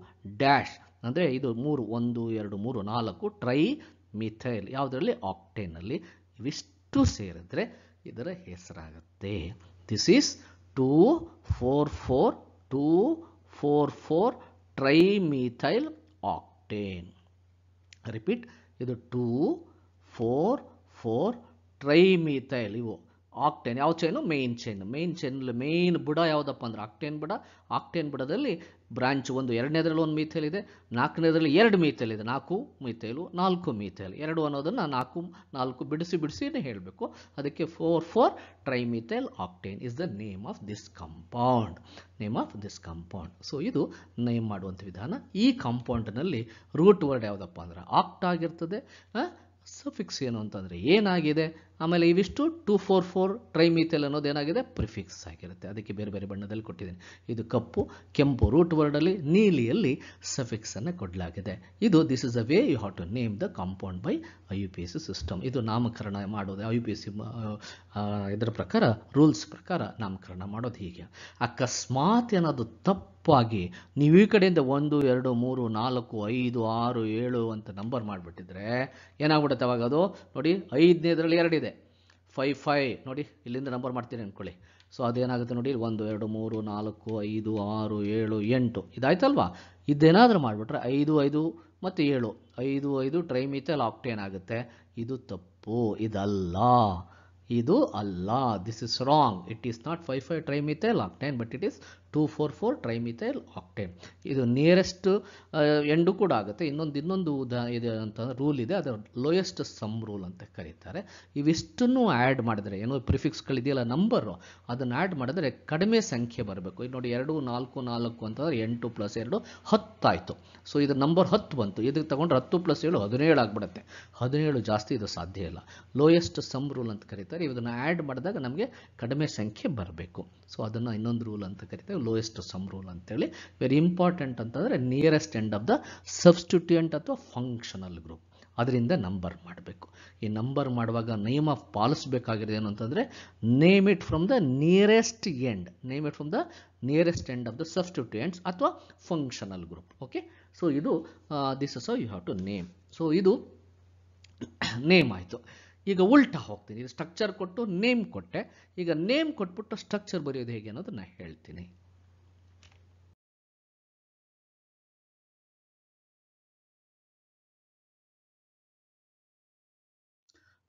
ಡ್ಯಾಶ್ ಅಂದರೆ ಇದು ಮೂರು ಒಂದು ಎರಡು ಮೂರು ನಾಲ್ಕು ಟ್ರೈ ಮಿಥೈಲ್ ಯಾವುದರಲ್ಲಿ ಆಕ್ಟೇನಲ್ಲಿ ಇವಿಷ್ಟು ಸೇರಿದ್ರೆ ಇದರ ಹೆಸರಾಗುತ್ತೆ this is two four four two four four trimethyl octane repeat ಇದು two four four trimethyl ಇವು ಆಕ್ಟೇನ್ ಯಾವ ಚೈನು ಮೇನ್ ಚೈನ್ ಮೇನ್ ಚೈನಲ್ಲಿ ಮೇನ್ ಬುಡ ಯಾವುದಪ್ಪ ಅಂದ್ರೆ ಆಕ್ಟೇನ್ ಬುಡ ಆಕ್ಟೇನ್ ಬುಡದಲ್ಲಿ ಬ್ರಾಂಚ್ ಒಂದು ಎರಡನೇದರಲ್ಲಿ ಒಂದು ಮೀಥೇಲ್ ಇದೆ ನಾಲ್ಕನೇದರಲ್ಲಿ ಎರಡು ಮೀಥೇಲ್ ಇದೆ ನಾಲ್ಕು ಮೀಥೇಲು ನಾಲ್ಕು ಮೀಥೇಲ್ ಎರಡು ಅನ್ನೋದನ್ನು ನಾಲ್ಕು ನಾಲ್ಕು ಬಿಡಿಸಿ ಬಿಡಿಸಿನೇ ಹೇಳಬೇಕು ಅದಕ್ಕೆ four four methyl octane is the name of this compound name of this compound so ಇದು ನೇಮ್ ಮಾಡುವಂಥ ವಿಧಾನ ಈ ಕಂಪೌಂಡ್ನಲ್ಲಿ ರೂಟ್ ವರ್ಡ್ ಯಾವುದಪ್ಪ ಅಂದ್ರೆ ಆಕ್ಟ್ ಆಗಿರ್ತದೆ ಸಫಿಕ್ಸ್ ಏನು ಅಂತಂದರೆ ಏನಾಗಿದೆ ಆಮೇಲೆ ಇವಿಷ್ಟು ಟೂ ಫೋರ್ ಫೋರ್ ಟ್ರೈಮಿಥೆಲ್ ಅನ್ನೋದು ಏನಾಗಿದೆ ಪ್ರಿಫಿಕ್ಸ್ ಆಗಿರುತ್ತೆ ಅದಕ್ಕೆ ಬೇರೆ ಬೇರೆ ಬಣ್ಣದಲ್ಲಿ ಕೊಟ್ಟಿದ್ದೀನಿ ಇದು ಕಪ್ಪು ಕೆಂಪು ರೂಟ್ ವರ್ಡಲ್ಲಿ ನೀಲಿಯಲ್ಲಿ ಸಫಿಕ್ಸನ್ನು ಕೊಡಲಾಗಿದೆ ಇದು this is a way you ought to name the compound by I U P S C system ಇದು ನಾಮಕರಣ ಮಾಡೋದು I U P S C ಇದರ ಪ್ರಕಾರ ರೂಲ್ಸ್ ಪ್ರಕಾರ ನಾಮಕರಣ ಮಾಡೋದು ಹೀಗೆ ಅಕಸ್ಮಾತ್ ಏನಾದರೂ ತಪ್ಪು ತಪ್ಪಾಗಿ ನೀವು ಈ ಕಡೆಯಿಂದ ಒಂದು ಎರಡು ಮೂರು ನಾಲ್ಕು ಐದು ಆರು ಏಳು ಅಂತ ನಂಬರ್ ಮಾಡಿಬಿಟ್ಟಿದ್ರೆ ಏನಾಗ್ಬಿಡುತ್ತೆ ಅವಾಗ ಅದು ನೋಡಿ ಐದನೇದರಲ್ಲಿ ಎರಡಿದೆ ಫೈ ಫೈ ನೋಡಿ ಇಲ್ಲಿಂದ ನಂಬರ್ ಮಾಡ್ತೀನಿ ಅಂದ್ಕೊಳ್ಳಿ ಸೊ ಅದೇನಾಗುತ್ತೆ ನೋಡಿ ಒಂದು ಎರಡು ಮೂರು ನಾಲ್ಕು ಐದು ಆರು ಏಳು ಎಂಟು ಇದಾಯ್ತಲ್ವಾ ಇದೇನಾದರೂ ಮಾಡಿಬಿಟ್ರೆ ಐದು ಐದು ಮತ್ತು ಏಳು ಐದು ಐದು ಲಾಕ್ ಆಕ್ಟೇನ್ ಆಗುತ್ತೆ ಇದು ತಪ್ಪು ಇದಲ್ಲ ಇದು ಅಲ್ಲ this is wrong it is not five five ಲಾಕ್ octane but it is two four four trimethyl octane ಇದು ನಿಯರೆಸ್ಟ್ ಎಂಡು ಕೂಡ ಆಗುತ್ತೆ ಇನ್ನೊಂದು ಇನ್ನೊಂದು ಉದಾ ಇದೆ ಅಂತ ರೂಲ್ ಇದೆ ಅದು ಲೋಯೆಸ್ಟ್ ಸಮ್ ರೂಲ್ ಅಂತ ಕರೀತಾರೆ ಇವಿಷ್ಟನ್ನು ಆ್ಯಡ್ ಮಾಡಿದ್ರೆ ಏನೋ ಪ್ರಿಫಿಕ್ಸ್ಗಳಿದೆಯಲ್ಲ ನಂಬರು ಅದನ್ನು ಆ್ಯಡ್ ಮಾಡಿದ್ರೆ ಕಡಿಮೆ ಸಂಖ್ಯೆ ಬರಬೇಕು ಇದು ನೋಡಿ ಎರಡು ನಾಲ್ಕು ನಾಲ್ಕು ಅಂತಂದರೆ ಎಂಟು ಪ್ಲಸ್ ಎರಡು ಹತ್ತಾಯಿತು ಸೊ ಇದು ನಂಬರ್ ಹತ್ತು ಬಂತು ಇದಕ್ಕೆ ತಗೊಂಡ್ರೆ ಹತ್ತು ಪ್ಲಸ್ ಏಳು ಹದಿನೇಳು ಆಗಿಬಿಡುತ್ತೆ ಹದಿನೇಳು ಜಾಸ್ತಿ ಇದು ಸಾಧ್ಯ ಇಲ್ಲ ಲೋಯೆಸ್ಟ್ ಸಮ್ ರೂಲ್ ಅಂತ ಕರೀತಾರೆ ಇದನ್ನು ಆ್ಯಡ್ ಮಾಡಿದಾಗ ನಮಗೆ ಕಡಿಮೆ ಸಂಖ್ಯೆ ಬರಬೇಕು ಸೊ ಅದನ್ನು ಇನ್ನೊಂದು ರೂಲ್ ಅಂತ ಕರೀತಾರೆ ಲೋಯೆಸ್ಟ್ ಸಮ್ ರೂಲ್ ಅಂತೇಳಿ ವೆರಿ ಇಂಪಾರ್ಟೆಂಟ್ ಅಂತಂದರೆ nearest end of the substituent ಅಥವಾ ಫಂಕ್ಷನಲ್ ಗ್ರೂಪ್ ಅದರಿಂದ ನಂಬರ್ ಮಾಡಬೇಕು ಈ ನಂಬರ್ ಮಾಡುವಾಗ ನೇಮ್ ಆಫ್ ಪಾಲಿಸಬೇಕಾಗಿದೆ ಏನು ಅಂತಂದರೆ name it from the nearest end name it from the nearest end of the substituents ಅಥವಾ ಫಂಕ್ಷನಲ್ ಗ್ರೂಪ್ ಓಕೆ ಸೊ ಇದು this is you have to name so ಇದು ನೇಮ್ ಆಯಿತು ಈಗ ಉಲ್ಟಾ ಹೋಗ್ತೀನಿ ಸ್ಟ್ರಕ್ಚರ್ ಕೊಟ್ಟು ನೇಮ್ ಕೊಟ್ಟೆ ಈಗ ನೇಮ್ ಕೊಟ್ಬಿಟ್ಟು ಸ್ಟ್ರಕ್ಚರ್ ಬರೆಯೋದು ಹೇಗೆ ಅನ್ನೋದು ನಾನು ಹೇಳ್ತೀನಿ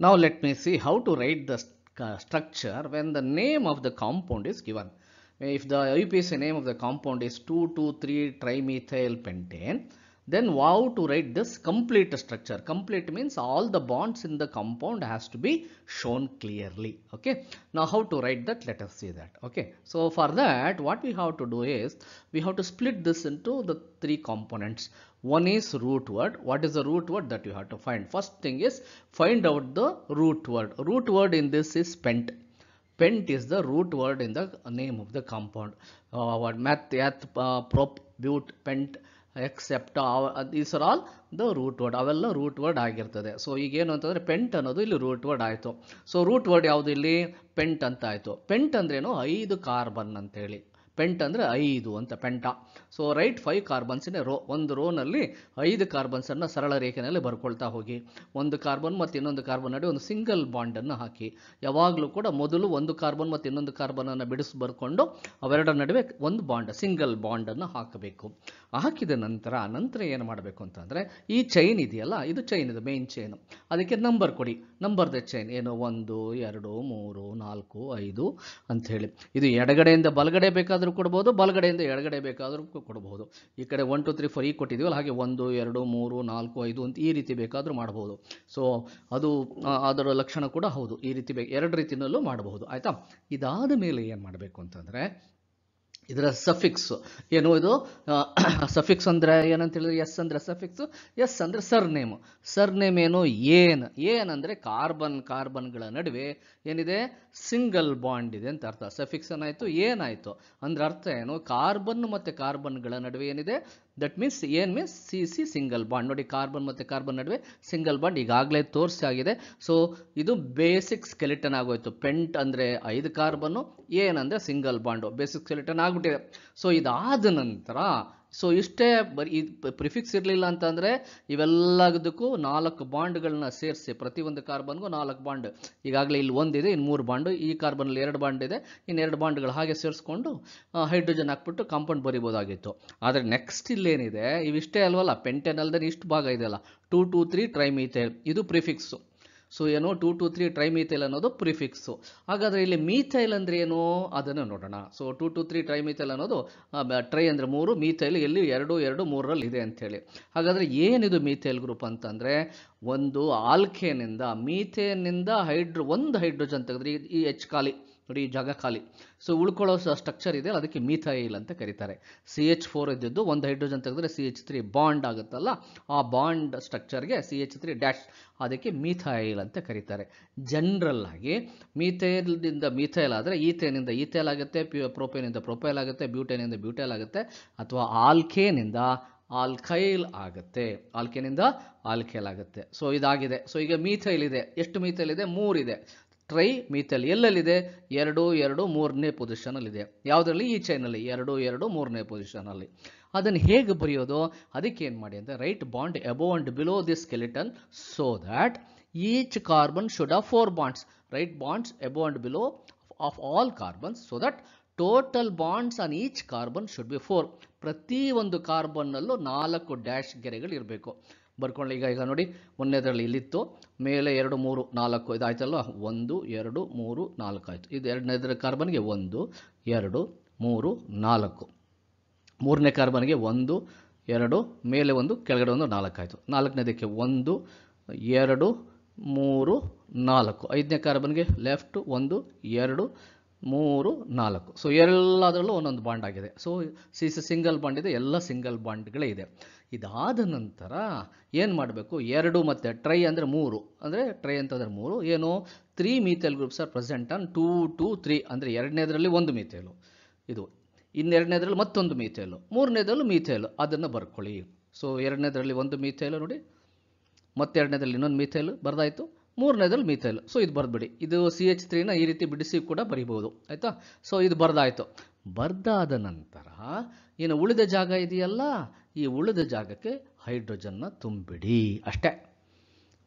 Now let me see how to write the st uh, structure when the name of the compound is given. If the UPC name of the compound is 2,2,3 trimethyl pentane then how to write this complete structure? Complete means all the bonds in the compound has to be shown clearly. Okay. Now how to write that? Let us see that. Okay. So for that what we have to do is we have to split this into the three components. One is root word. What is the root word that you have to find? First thing is find out the root word. Root word in this is pent pent is the root word in the name of the compound. Uh, what math, uh, prop, but, pent, except these are all the root word ಅವೆಲ್ಲ root word ಆಗಿರ್ತದೆ so ಈಗೇನು ಅಂತಂದರೆ pent ಅನ್ನೋದು ಇಲ್ಲಿ root word ಆಯಿತು so root word ಯಾವುದು ಇಲ್ಲಿ ಪೆಂಟ್ ಅಂತ ಆಯಿತು ಪೆಂಟ್ ಅಂದ್ರೇನು ಐದು ಕಾರ್ಬನ್ ಅಂತೇಳಿ ಪೆಂಟ್ ಅಂದರೆ ಐದು ಅಂತ ಪೆಂಟ ಸೊ ರೈಟ್ ಫೈವ್ ಕಾರ್ಬನ್ಸಿನೇ ರೋ ಒಂದು ರೋನಲ್ಲಿ ಐದು ಕಾರ್ಬನ್ಸನ್ನು ಸರಳ ರೇಖೆಯಲ್ಲಿ ಬರ್ಕೊಳ್ತಾ ಹೋಗಿ ಒಂದು ಕಾರ್ಬನ್ ಮತ್ತು ಇನ್ನೊಂದು ಕಾರ್ಬನ್ ನಡುವೆ ಒಂದು ಸಿಂಗಲ್ ಬಾಂಡನ್ನು ಹಾಕಿ ಯಾವಾಗಲೂ ಕೂಡ ಮೊದಲು ಒಂದು ಕಾರ್ಬನ್ ಮತ್ತು ಇನ್ನೊಂದು ಕಾರ್ಬನನ್ನು ಬಿಡಿಸಿ ಬರ್ಕೊಂಡು ಅವೆರಡರ ನಡುವೆ ಒಂದು ಬಾಂಡ್ ಸಿಂಗಲ್ ಬಾಂಡನ್ನು ಹಾಕಬೇಕು ಹಾಕಿದ ನಂತರ ನಂತರ ಏನು ಮಾಡಬೇಕು ಅಂತಂದರೆ ಈ ಚೈನ್ ಇದೆಯಲ್ಲ ಇದು ಚೈನ್ ಇದು ಮೇನ್ ಚೈನು ಅದಕ್ಕೆ ನಂಬರ್ ಕೊಡಿ ನಂಬರ್ದ ಚೈನ್ ಏನು ಒಂದು ಎರಡು ಮೂರು ನಾಲ್ಕು ಐದು ಅಂಥೇಳಿ ಇದು ಎಡಗಡೆಯಿಂದ ಬಲಗಡೆ ಬೇಕಾದರೂ ಕೊಡ್ಬೋದು ಬಲಗಡೆಯಿಂದ ಎಡಗಡೆ ಬೇಕಾದರೂ ಕೊಡ್ಬೋದು ಈ ಕಡೆ ಒನ್ ಟು ತ್ರೀ ಫೋರ್ ಈ ಕೊಟ್ಟಿದ್ದೀವಲ್ಲ ಹಾಗೆ ಒಂದು ಎರಡು ಮೂರು ನಾಲ್ಕು ಐದು ಅಂತ ಈ ರೀತಿ ಬೇಕಾದರೂ ಮಾಡ್ಬೋದು ಸೊ ಅದು ಅದರ ಲಕ್ಷಣ ಕೂಡ ಹೌದು ಈ ರೀತಿ ಬೇಕು ಎರಡು ರೀತಿಯಲ್ಲೂ ಮಾಡಬಹುದು ಆಯಿತಾ ಇದಾದ ಮೇಲೆ ಏನು ಮಾಡಬೇಕು ಅಂತಂದರೆ ಇದರ ಸಫಿಕ್ಸು ಏನು ಇದು ಸಫಿಕ್ಸ್ ಅಂದರೆ ಏನಂತ ಹೇಳಿದ್ರೆ ಎಸ್ ಅಂದರೆ ಸಫಿಕ್ಸು ಎಸ್ ಅಂದರೆ ಸರ್ ನೇಮ್ ಏನು ಏನ್ ಏನ್ ಅಂದರೆ ಕಾರ್ಬನ್ ಕಾರ್ಬನ್ಗಳ ನಡುವೆ ಏನಿದೆ ಸಿಂಗಲ್ ಬಾಂಡ್ ಇದೆ ಅಂತ ಅರ್ಥ ಸಫಿಕ್ಸ್ ಏನಾಯಿತು ಏನಾಯಿತು ಅಂದ್ರೆ ಅರ್ಥ ಏನು ಕಾರ್ಬನ್ ಮತ್ತು ಕಾರ್ಬನ್ಗಳ ನಡುವೆ ಏನಿದೆ ದಟ್ ಮೀನ್ಸ್ ಏನ್ means C C single bond ನೋಡಿ ಕಾರ್ಬನ್ ಮತ್ತು ಕಾರ್ಬನ್ ನಡುವೆ ಸಿಂಗಲ್ ಬಾಂಡ್ ಈಗಾಗಲೇ ತೋರಿಸಿ ಆಗಿದೆ ಸೊ ಇದು ಬೇಸಿಕ್ ಸ್ಕೆಲಿಟನ್ ಆಗೋಯ್ತು ಪೆಂಟ್ ಅಂದರೆ ಐದು ಕಾರ್ಬನ್ನು ಏನಂದರೆ ಸಿಂಗಲ್ ಬಾಂಡು ಬೇಸಿಕ್ ಸ್ಕೆಲಿಟನ್ ಆಗ್ಬಿಟ್ಟಿದೆ ಸೊ ಇದಾದ ನಂತರ ಸೊ ಇಷ್ಟೇ ಬರೀ ಪ್ರಿಫಿಕ್ಸ್ ಇರಲಿಲ್ಲ ಅಂತಂದರೆ ಇವೆಲ್ಲದಕ್ಕೂ ನಾಲ್ಕು ಬಾಂಡ್ಗಳನ್ನ ಸೇರಿಸಿ ಪ್ರತಿಯೊಂದು ಕಾರ್ಬನ್ಗೂ ನಾಲ್ಕು ಬಾಂಡ್ ಈಗಾಗಲೇ ಇಲ್ಲಿ ಒಂದಿದೆ ಇನ್ನು ಮೂರು ಬಾಂಡು ಈ ಕಾರ್ಬನಲ್ಲಿ ಎರಡು ಬಾಂಡ್ ಇದೆ ಇನ್ನು ಎರಡು ಬಾಂಡ್ಗಳು ಹಾಗೆ ಸೇರಿಸ್ಕೊಂಡು ಹೈಡ್ರೋಜನ್ ಹಾಕ್ಬಿಟ್ಟು ಕಾಂಪೌಂಡ್ ಬರಿಬೋದಾಗಿತ್ತು ಆದರೆ ನೆಕ್ಸ್ಟ್ ಇಲ್ಲೇನಿದೆ ಇವಿಷ್ಟೇ ಅಲ್ವಲ್ಲ ಪೆಂಟೆನ್ ಅಲ್ಲದೆ ಇಷ್ಟು ಭಾಗ ಇದೆ ಅಲ್ಲ ಟೂ ಟೂ ತ್ರೀ ಟ್ರೈಮೀಥೇಲ್ ಇದು ಪ್ರಿಫಿಕ್ಸು ಸೊ ಏನು two two three trimethyl ಅನ್ನೋದು ಪ್ರಿಫಿಕ್ಸು ಹಾಗಾದರೆ ಇಲ್ಲಿ ಮೀಥೈಲ್ ಅಂದರೆ ಏನು ಅದನ್ನು ನೋಡೋಣ so two two three trimethyl ಅನ್ನೋದು ಟ್ರೈ ಅಂದರೆ ಮೂರು ಮೀಥೈಲ್ ಎಲ್ಲಿ ಎರಡು ಎರಡು ಮೂರರಲ್ಲಿ ಇದೆ ಅಂಥೇಳಿ ಹಾಗಾದರೆ ಏನಿದು ಮೀಥೈಲ್ ಗ್ರೂಪ್ ಅಂತಂದರೆ ಒಂದು ಆಲ್ಕೇನಿಂದ ಮೀಥೇನಿಂದ ಹೈಡ್ರೋ ಒಂದು ಹೈಡ್ರೋಜನ್ ತೆಗೆದ್ರೆ ಈ ಎಚ್ ಖಾಲಿ ನೋಡಿ ಈ ಜಾಗ ಖಾಲಿ ಸೊ ಉಳ್ಕೊಳ್ಳೋ ಸ್ಟ್ರಕ್ಚರ್ ಇದೆಯಲ್ಲ ಅದಕ್ಕೆ ಮೀಥೈಲ್ ಅಂತ ಕರೀತಾರೆ ಸಿ ಎಚ್ ಫೋರ್ ಇದ್ದಿದ್ದು ಒಂದು ಹೈಡ್ರೋಜನ್ ತೆಗೆದ್ರೆ ಸಿ ಎಚ್ ತ್ರೀ ಬಾಂಡ್ ಆಗುತ್ತಲ್ಲ ಆ ಬಾಂಡ್ ಸ್ಟ್ರಕ್ಚರ್ಗೆ ಸಿ ಎಚ್ ತ್ರೀ ಡ್ಯಾಶ್ ಅದಕ್ಕೆ ಮೀಥೈಲ್ ಅಂತ ಕರೀತಾರೆ ಜನರಲ್ ಆಗಿ ಮೀಥೈಲ್ದಿಂದ ಮೀಥೈಲ್ ಆದರೆ ಈಥೇನಿಂದ ಈಥೈಲ್ ಆಗುತ್ತೆ ಪ್ರೋಪೇನಿಂದ ಪ್ರೊಪೈಲ್ ಆಗುತ್ತೆ ಬ್ಯೂಟೇನಿಂದ ಬ್ಯೂಟೈಲ್ ಆಗುತ್ತೆ ಅಥವಾ ಆಲ್ಕೇನಿಂದ ಆಲ್ಕೈಲ್ ಆಗುತ್ತೆ ಆಲ್ಕೇನಿಂದ ಆಲ್ಕೈಲ್ ಆಗುತ್ತೆ ಸೊ ಇದಾಗಿದೆ ಸೊ ಈಗ ಮೀಥೈಲ್ ಇದೆ ಎಷ್ಟು ಮೀಥೈಲ್ ಇದೆ ಮೂರಿದೆ ಟ್ರೈ ಮೀಥೈಲ್ ಎಲ್ಲೆಲ್ಲಿದೆ ಎರಡು ಎರಡು ಮೂರನೇ ಇದೆ ಯಾವುದರಲ್ಲಿ ಈ ಚೈನಲ್ಲಿ ಎರಡು ಎರಡು ಮೂರನೇ ಪೊಸಿಷನಲ್ಲಿ ಅದನ್ನು ಹೇಗೆ ಬರೆಯೋದು ಅದಕ್ಕೆ ಏನು ಮಾಡಿ ಅಂದರೆ right bond above and below this skeleton so that each carbon should ಆ four bonds right bonds above and below of all carbons so that total bonds on each carbon should be four ಪ್ರತಿ ಒಂದು ಕಾರ್ಬನ್ನಲ್ಲೂ ನಾಲ್ಕು dash ಗೆರೆಗಳು ಇರಬೇಕು ಬರ್ಕೊಂಡು ಈಗ ಈಗ ನೋಡಿ ಮೊನ್ನೆದರಲ್ಲಿ ಇಲ್ಲಿತ್ತು ಮೇಲೆ ಎರಡು ಮೂರು ನಾಲ್ಕು ಇದಾಯ್ತಲ್ವಾ ಒಂದು ಎರಡು ಮೂರು ನಾಲ್ಕು ಆಯಿತು ಇದು ಎರಡನೇದರ ಕಾರ್ಬನ್ಗೆ ಒಂದು ಎರಡು ಮೂರು ನಾಲ್ಕು ಮೂರನೇ ಕಾರ್ಬನ್ಗೆ ಒಂದು ಎರಡು ಮೇಲೆ ಒಂದು ಕೆಳಗಡೆ ಒಂದು ನಾಲ್ಕು ಆಯಿತು ನಾಲ್ಕನೇದಕ್ಕೆ ಒಂದು ಎರಡು ಮೂರು ನಾಲ್ಕು ಐದನೇ ಕಾರ್ಬನ್ಗೆ ಲೆಫ್ಟ್ ಒಂದು ಎರಡು ಮೂರು ನಾಲ್ಕು ಸೊ ಎಲ್ಲದರಲ್ಲೂ ಒಂದೊಂದು ಬಾಂಡ್ ಆಗಿದೆ so C C single bond ಇದೆ ಎಲ್ಲ ಸಿಂಗಲ್ ಬಾಂಡ್ಗಳೇ ಇದೆ ಇದಾದ ನಂತರ ಏನು ಮಾಡಬೇಕು ಎರಡು ಮತ್ತು ಟ್ರೈ ಅಂದರೆ ಮೂರು ಅಂದರೆ ಟ್ರೈ ಅಂತಂದರೆ ಮೂರು ಏನು three methyl groups are present on two two three ಅಂದರೆ ಎರಡನೇದರಲ್ಲಿ ಒಂದು ಮೀಥೇಲು ಇದು ಇನ್ನೆರಡನೇದ್ರಲ್ಲಿ ಮತ್ತೊಂದು ಮೀಥೇಲು ಮೂರನೇದರಲ್ಲೂ ಮೀಥೇಲು ಅದನ್ನು ಬರ್ಕೊಳ್ಳಿ ಸೊ ಎರಡನೇದರಲ್ಲಿ ಒಂದು ಮೀಥೇಲು ನೋಡಿ ಮತ್ತೆರಡನೇದರಲ್ಲಿ ಇನ್ನೊಂದು ಮೀಥೇಲು ಬರ್ದಾಯಿತು ಮೂರನೇದಲ್ಲಿ ಮೀಥೈಲ್ ಸೊ ಇದು ಬರೆದ್ಬಿಡಿ ಇದು ಸಿ ಎಚ್ ತ್ರೀನ ಈ ರೀತಿ ಬಿಡಿಸಿ ಕೂಡ ಬರಿಬೋದು ಆಯಿತಾ ಸೊ ಇದು ಬರ್ದಾಯ್ತು ಬರ್ದಾದ ನಂತರ ಏನು ಉಳಿದ ಜಾಗ ಇದೆಯಲ್ಲ ಈ ಉಳಿದ ಜಾಗಕ್ಕೆ ಹೈಡ್ರೋಜನ್ನ ತುಂಬಿಡಿ ಅಷ್ಟೇ